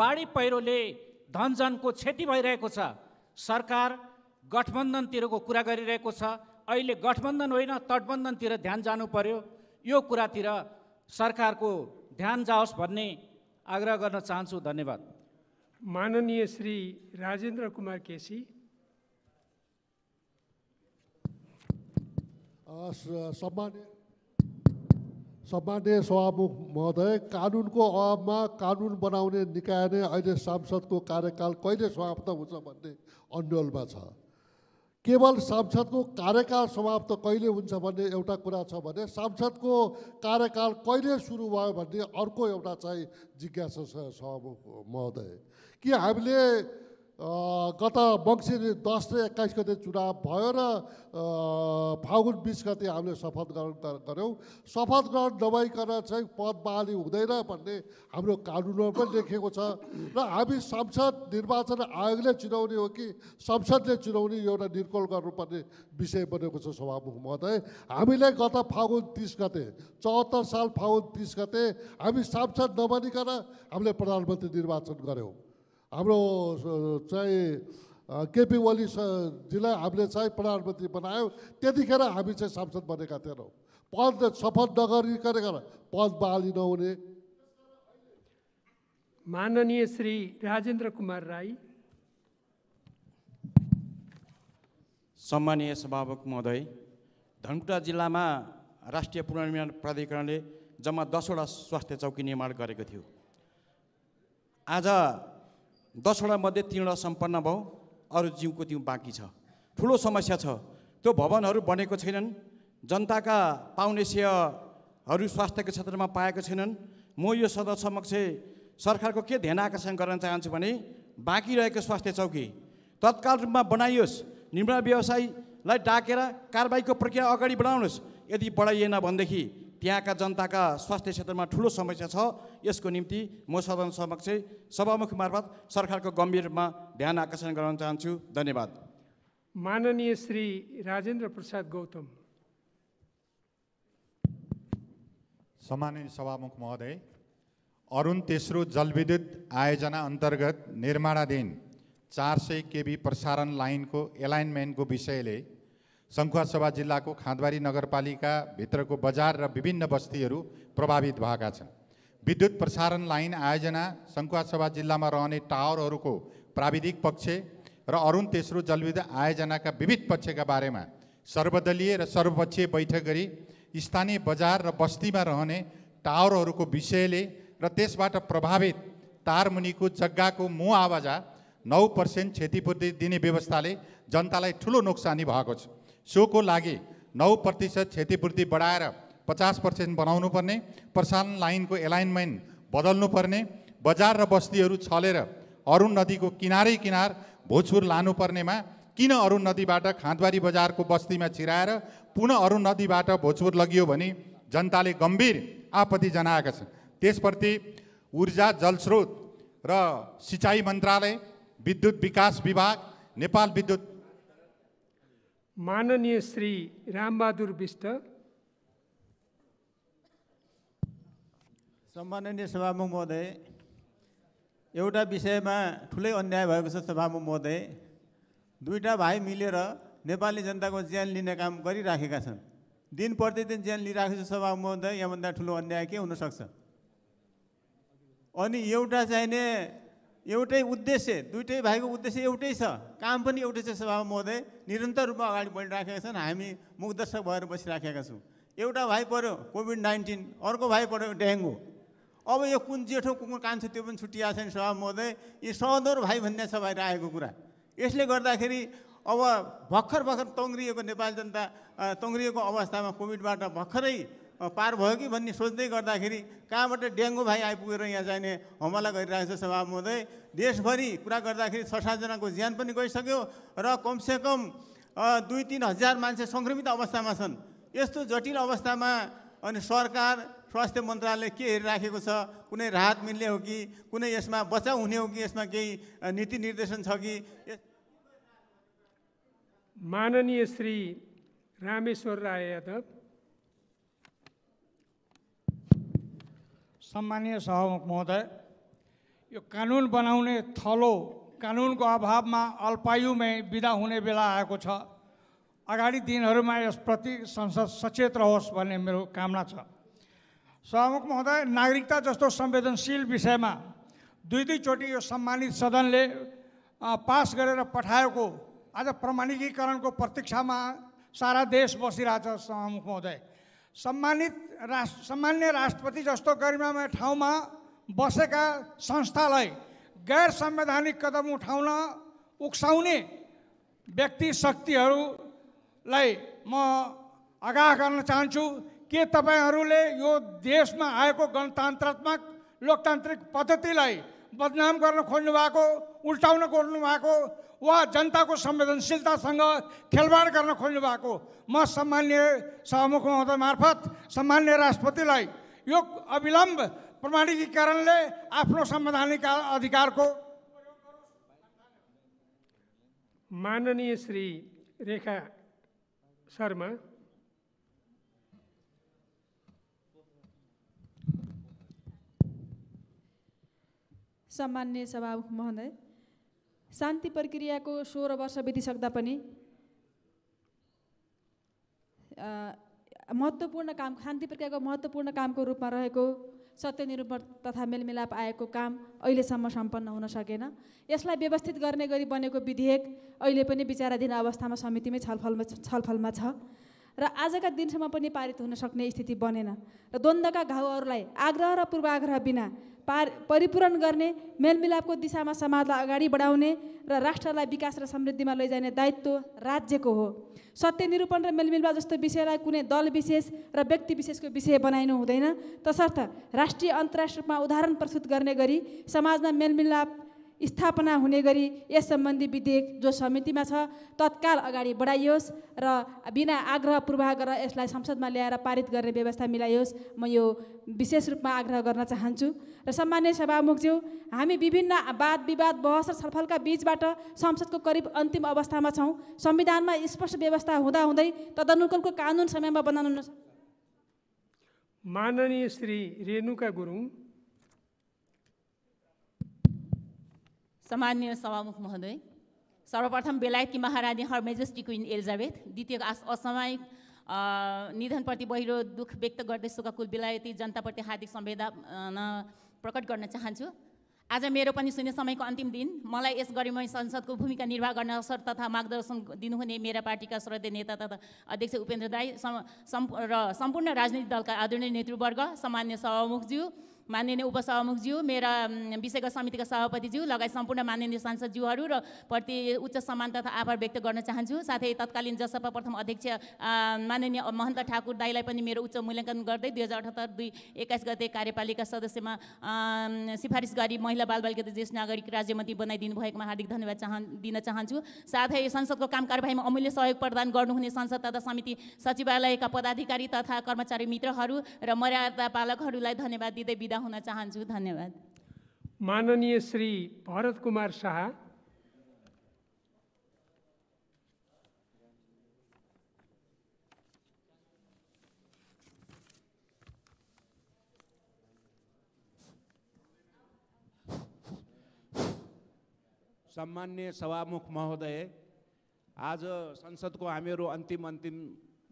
S30: बाढी पहिरोले धनजनको क्षति भइरहेको छ सरकार गठबन्धनतिरको कुरा गरिरहेको छ अहिले गठबन्धन होइन तटबन्धनतिर ध्यान जानु पर्यो यो कुरातिर सरकारको ध्यान जाओस् भन्ने आग्रह गर्न चाहन्छु धन्यवाद माननीय श्री
S2: राजेन्द्र कुमार केसी
S31: सम्मान्य सभामुख महोदय कानुनको अभावमा कानुन बनाउने निकाय नै अहिले सांसदको कार्यकाल कहिले समाप्त हुन्छ भन्ने अन्डोलमा छ केवल सांसदको कार्यकाल समाप्त कहिले हुन्छ भन्ने एउटा कुरा छ भने सांसदको कार्यकाल कहिले सुरु भयो भन्ने अर्को एउटा चाहिँ जिज्ञासा छ सभामुख महोदय कि हामीले गत मङ्सिर दस र एक्काइस गते चुनाव भयो र फागुन बिस गते हामीले शपथ ग्रहण गऱ्यौँ शपथ ग्रहण नभइकन चाहिँ पद बहाली हुँदैन भन्ने हाम्रो कानुनमा पनि लेखेको छ र हामी संसद निर्वाचन आयोगले चुनाउने हो कि संसदले चुनाउने एउटा निर्कोल गर्नुपर्ने विषय बनेको छ सभामुख महोदय हामीले गत फागुन तिस गते चौहत्तर साल फागुन तिस गते हामी सांसद नबनिकन हामीले प्रधानमन्त्री निर्वाचन गऱ्यौँ हाम्रो चाहिँ केपी ओली जीलाई हामीले चाहिँ प्रधानमन्त्री बनायो त्यतिखेर हामी चाहिँ सांसद बनेका थिएनौँ पद सफल नगरिकन पद बहाली नहुने माननीय श्री राजेन्द्र कुमार राई
S3: सम्मानीय सभामुख महोदय धनकुटा जिल्लामा राष्ट्रिय पुनर्निर्माण प्राधिकरणले जम्मा दसवटा स्वास्थ्य चौकी निर्माण गरेको थियो आज दसवटा मध्ये तिनवटा सम्पन्न भयो अरू जिउको त्यो बाँकी छ ठुलो समस्या छ त्यो भवनहरू बनेको छैनन् जनताका पाउने सेवाहरू स्वास्थ्यको क्षेत्रमा पाएको छैनन् म यो सदन समक्ष सरकारको के ध्यान आकर्षण गर्न चाहन्छु भने बाँकी रहेको स्वास्थ्य चौकी तत्काल रूपमा बनाइयोस् निर्माण व्यवसायीलाई डाकेर कारबाहीको प्रक्रिया अगाडि बढाउनुहोस् यदि बढाइएन भनेदेखि त्यहाँका जनताका स्वास्थ्य क्षेत्रमा ठुलो समस्या छ यसको निम्ति म सदन समक्ष सभामुख मार्फत सरकारको गम्भीरमा ध्यान
S6: आकर्षण गराउन चाहन्छु धन्यवाद
S2: माननीय श्री राजेन्द्र प्रसाद गौतम
S6: सम्माननीय सभामुख महोदय अरुण तेस्रो जलविद्युत आयोजना अन्तर्गत निर्माणाधीन चार सय केबी प्रसारण लाइनको एलाइनमेन्टको विषयले सङ्खुवासभा जिल्लाको खाँदबारी नगरपालिकाभित्रको बजार र विभिन्न बस्तीहरू प्रभावित भएका छन् विद्युत प्रसारण लाइन आयोजना सङ्खुवासभा जिल्लामा रहने टावरहरूको प्राविधिक पक्ष र अरुण तेस्रो जलविद्युत आयोजनाका विविध पक्षका बारेमा सर्वदलीय र सर्वपक्षीय बैठक गरी स्थानीय बजार र बस्तीमा रहने टावरहरूको विषयले र त्यसबाट प्रभावित तारमुनिको जग्गाको मुआवाजा नौ पर्सेन्ट क्षतिपूर्ति दिने व्यवस्थाले जनतालाई ठुलो नोक्सानी भएको छ सोको लागि नौ प्रतिशत क्षतिपूर्ति बढाएर पचास पर्सेन्ट बनाउनुपर्ने प्रसारण लाइनको एलाइनमेन्ट बदल्नुपर्ने बजार र बस्तीहरू छलेर अरुण नदीको किनारै किनार भोजपुर लानुपर्नेमा किन अरुण नदीबाट खाँदबारी बजारको बस्तीमा छिराएर पुनः अरुण नदीबाट भोजपुर लगियो भने जनताले गम्भीर आपत्ति जनाएका छन् त्यसप्रति ऊर्जा जलस्रोत र सिँचाइ मन्त्रालय विद्युत विकास विभाग नेपाल विद्युत माननीय श्री
S2: रामबहादुर विष्ट
S32: सम्माननीय सभामुख महोदय एउटा विषयमा ठुलै अन्याय भएको छ सभामुख महोदय दुईवटा भाइ मिलेर नेपाली जनताको ज्यान लिने काम गरिराखेका छन् दिन प्रतिदिन ज्यान लिइराखेको छ सभामुख महोदय यहाँभन्दा ठुलो अन्याय के हुनसक्छ अनि एउटा चाहिने एउटै उद्देश्य दुइटै भाइको उद्देश्य एउटै छ काम पनि एउटै छ सभामा महोदय निरन्तर रूपमा अगाडि बढिराखेका छन् हामी मुखदर्शक भएर बसिराखेका छौँ एउटा भाइ पऱ्यो कोभिड नाइन्टिन अर्को भाइ पऱ्यो डेङ्गु अब यो कुन जेठो कुन कान छ त्यो पनि छुट्टिआएको छैन सभा महोदय यी सदोर भाइ भन्ने छ भाइ राखेको कुरा यसले गर्दाखेरि अब भर्खर भर्खर तङ्ग्रिएको नेपाली जनता तङ्ग्रिएको अवस्थामा कोभिडबाट भर्खरै पार भयो कि भन्ने सोच्दै गर्दाखेरि कहाँबाट डेङ्गु भाइ आइपुगेर यहाँ चाहिने हमला गरिरहेको छ सभा महोदय देशभरि कुरा गर्दाखेरि छ सातजनाको ज्यान पनि गइसक्यो र कमसेकम दुई तिन हजार मान्छे सङ्क्रमित अवस्थामा छन् यस्तो जटिल अवस्थामा अनि सरकार स्वास्थ्य मन्त्रालय के हेरिराखेको छ कुनै राहत मिल्ने हो कि कुनै यसमा बचाउ हुने हो कि यसमा केही नीति निर्देशन छ कि
S2: माननीय श्री रामेश्वर राय यादव सम्मानीय
S3: सभामुख महोदय यो कानुन बनाउने थलो कानुनको अभावमा अल्पायुमै विदा हुने बेला आएको छ अगाडि दिनहरूमा यसप्रति संसद सचेत रहोस् भन्ने मेरो कामना छ सभामुख महोदय नागरिकता जस्तो संवेदनशील विषयमा दुई दुईचोटि यो सम्मानित सदनले पास गरेर पठाएको आज प्रमाणिकीकरणको प्रतीक्षामा सारा देश बसिरहेछ सभामुख महोदय सम्मानित राष्ट्र सम्मान्य राष्ट्रपति जस्तो गरिमामय ठाउँमा बसेका संस्थालाई गैर संवैधानिक कदम उठाउन उक्साउने व्यक्ति शक्तिहरूलाई म आगाह गर्न चाहन्छु के तपाईँहरूले यो देशमा आएको गणतान्त्रात्मक लोकतान्त्रिक पद्धतिलाई बदनाम गर्न खोज्नु भएको उल्टाउन खोज्नु भएको वा जनताको संवेदनशीलतासँग खेलवाड गर्न खोज्नु भएको म सम्मान्य सहमुख महोदय मार्फत सम्मान्य राष्ट्रपतिलाई यो अविलम्ब प्रमाणीकरणले आफ्नो संवैधानिक अधिकारको
S2: माननीय श्री रेखा शर्मा
S33: सम्मान्य सभामुख महोदय शान्ति प्रक्रियाको सोह्र वर्ष बितिसक्दा पनि महत्त्वपूर्ण काम शान्ति प्रक्रियाको महत्त्वपूर्ण कामको रूपमा रहेको सत्य तथा मेलमिलाप आएको काम अहिलेसम्म सम्पन्न हुन सकेन यसलाई व्यवस्थित गर्ने गरी बनेको विधेयक अहिले पनि विचाराधीन अवस्थामा समितिमै छलफलमा छलफलमा छ र आजका दिनसम्म पनि पारित हुन सक्ने स्थिति बनेन र द्वन्द्वका घाउहरूलाई आग्रह र पूर्वाग्रह बिना पार परिपूरण गर्ने मेलमिलापको दिशामा समाजलाई अगाडि बढाउने र राष्ट्रलाई विकास र समृद्धिमा लैजाने दायित्व राज्यको हो सत्य निरूपण र मेलमिलाप जस्तो विषयलाई कुनै दल विशेष र व्यक्ति विशेषको विषय बनाइनु हुँदैन तसर्थ राष्ट्रिय अन्तर्राष्ट्रिय रूपमा उदाहरण प्रस्तुत गर्ने गरी समाजमा मेलमिलाप स्थापना हुने गरी यस सम्बन्धी विधेयक जो समितिमा छ तत्काल अगाडि बढाइयोस् र बिना आग्रह पूर्वाग्रह यसलाई संसदमा ल्याएर पारित गर्ने व्यवस्था मिलाइयोस् म यो विशेष रूपमा आग्रह गर्न चाहन्छु र सामान्य सभामुखज्यू हामी विभिन्न वाद विवाद बहस र छलफलका बिचबाट संसदको करिब अन्तिम अवस्थामा छौँ संविधानमा स्पष्ट व्यवस्था हुँदाहुँदै तदनुकूलको कानुन
S2: समयमा बनाउन माननीय श्री रेणुका गुरुङ
S34: सामान्य सभामुख महोदय सर्वप्रथम बेलायती महारानी हर मेजेस्टी क्विन एलिजाबेथ द्वितीय असामयिक निधनप्रति बहिरो दुःख व्यक्त गर्दै सुखकुल बेलायती जनताप्रति हार्दिक संवेदना प्रकट गर्न चाहन्छु आज मेरो पनि शून्य समयको अन्तिम दिन मलाई यस गरिमय संसदको भूमिका निर्वाह गर्ने अवसर तथा मार्गदर्शन दिनुहुने मेरा पार्टीका श्रद्धेय नेता तथा अध्यक्ष उपेन्द्र दाई सम र सम्पूर्ण राजनीतिक दलका आदरणीय नेतृवर्ग सामान्य सभामुखज्यू माननीय उपसभामुखज्यू मेरा विषयगत समितिका सभापतिज्यू लगायत सम्पूर्ण माननीय सांसदज्यूहरू र प्रति उच्च सम्मान तथा आभार व्यक्त गर्न चाहन्छु साथै तत्कालीन जसपा प्रथम अध्यक्ष माननीय महन्त ठाकुर दाईलाई पनि मेरो उच्च मूल्याङ्कन गर्दै दुई हजार अठहत्तर दुई एक्काइस गते कार्यपालिका सदस्यमा सिफारिस गरी महिला बालबालिका तथा ज्येष्ठ नागरिक राज्यमन्त्री बनाइदिनु भएकोमा हार्दिक धन्यवाद चाह दिन चाहन्छु साथै संसदको काम कारवाहीमा अमूल्य सहयोग प्रदान गर्नुहुने संसद तथा समिति सचिवालयका पदाधिकारी तथा कर्मचारी मित्रहरू र मर्यादा पालकहरूलाई धन्यवाद दिँदै बिदा हुन चाहन्छु
S2: धन्यवाद माननीय श्री भरत कुमार शाह
S23: सम्मान्य सभामुख महोदय आज संसदको हामीहरू अन्तिम अन्तिम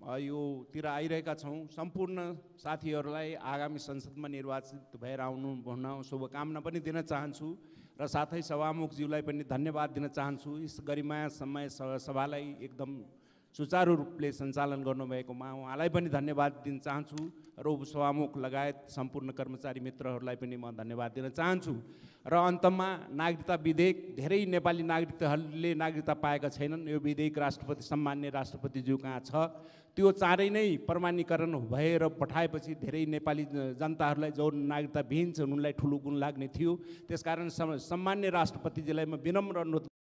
S23: यो तिर आइरहेका छौँ सम्पूर्ण साथीहरूलाई आगामी संसदमा निर्वाचित भएर आउनु भन्न शुभकामना पनि दिन चाहन्छु र साथै सभामुखज्यूलाई पनि धन्यवाद दिन चाहन्छु यस गरिमा समय सभालाई एकदम सुचारू रूपले सञ्चालन गर्नुभएकोमा उहाँलाई पनि धन्यवाद दिन चाहन्छु र उपसभामुख लगायत सम्पूर्ण कर्मचारी मित्रहरूलाई पनि म धन्यवाद दिन चाहन्छु र अन्तमा नागरिकता विधेयक धेरै नेपाली नागरिकहरूले नागरिकता पाएका छैनन् यो विधेयक राष्ट्रपति सम्मान्य राष्ट्रपतिज्यू कहाँ छ त्यो चाँडै नै प्रमाणीकरण भएर पठाएपछि धेरै नेपाली जनताहरूलाई जो नागरिकता विहीन छन् उनलाई ठुलो गुण लाग्ने थियो त्यसकारण सामान्य राष्ट्रपतिजीलाई म विनम्र अनुरोध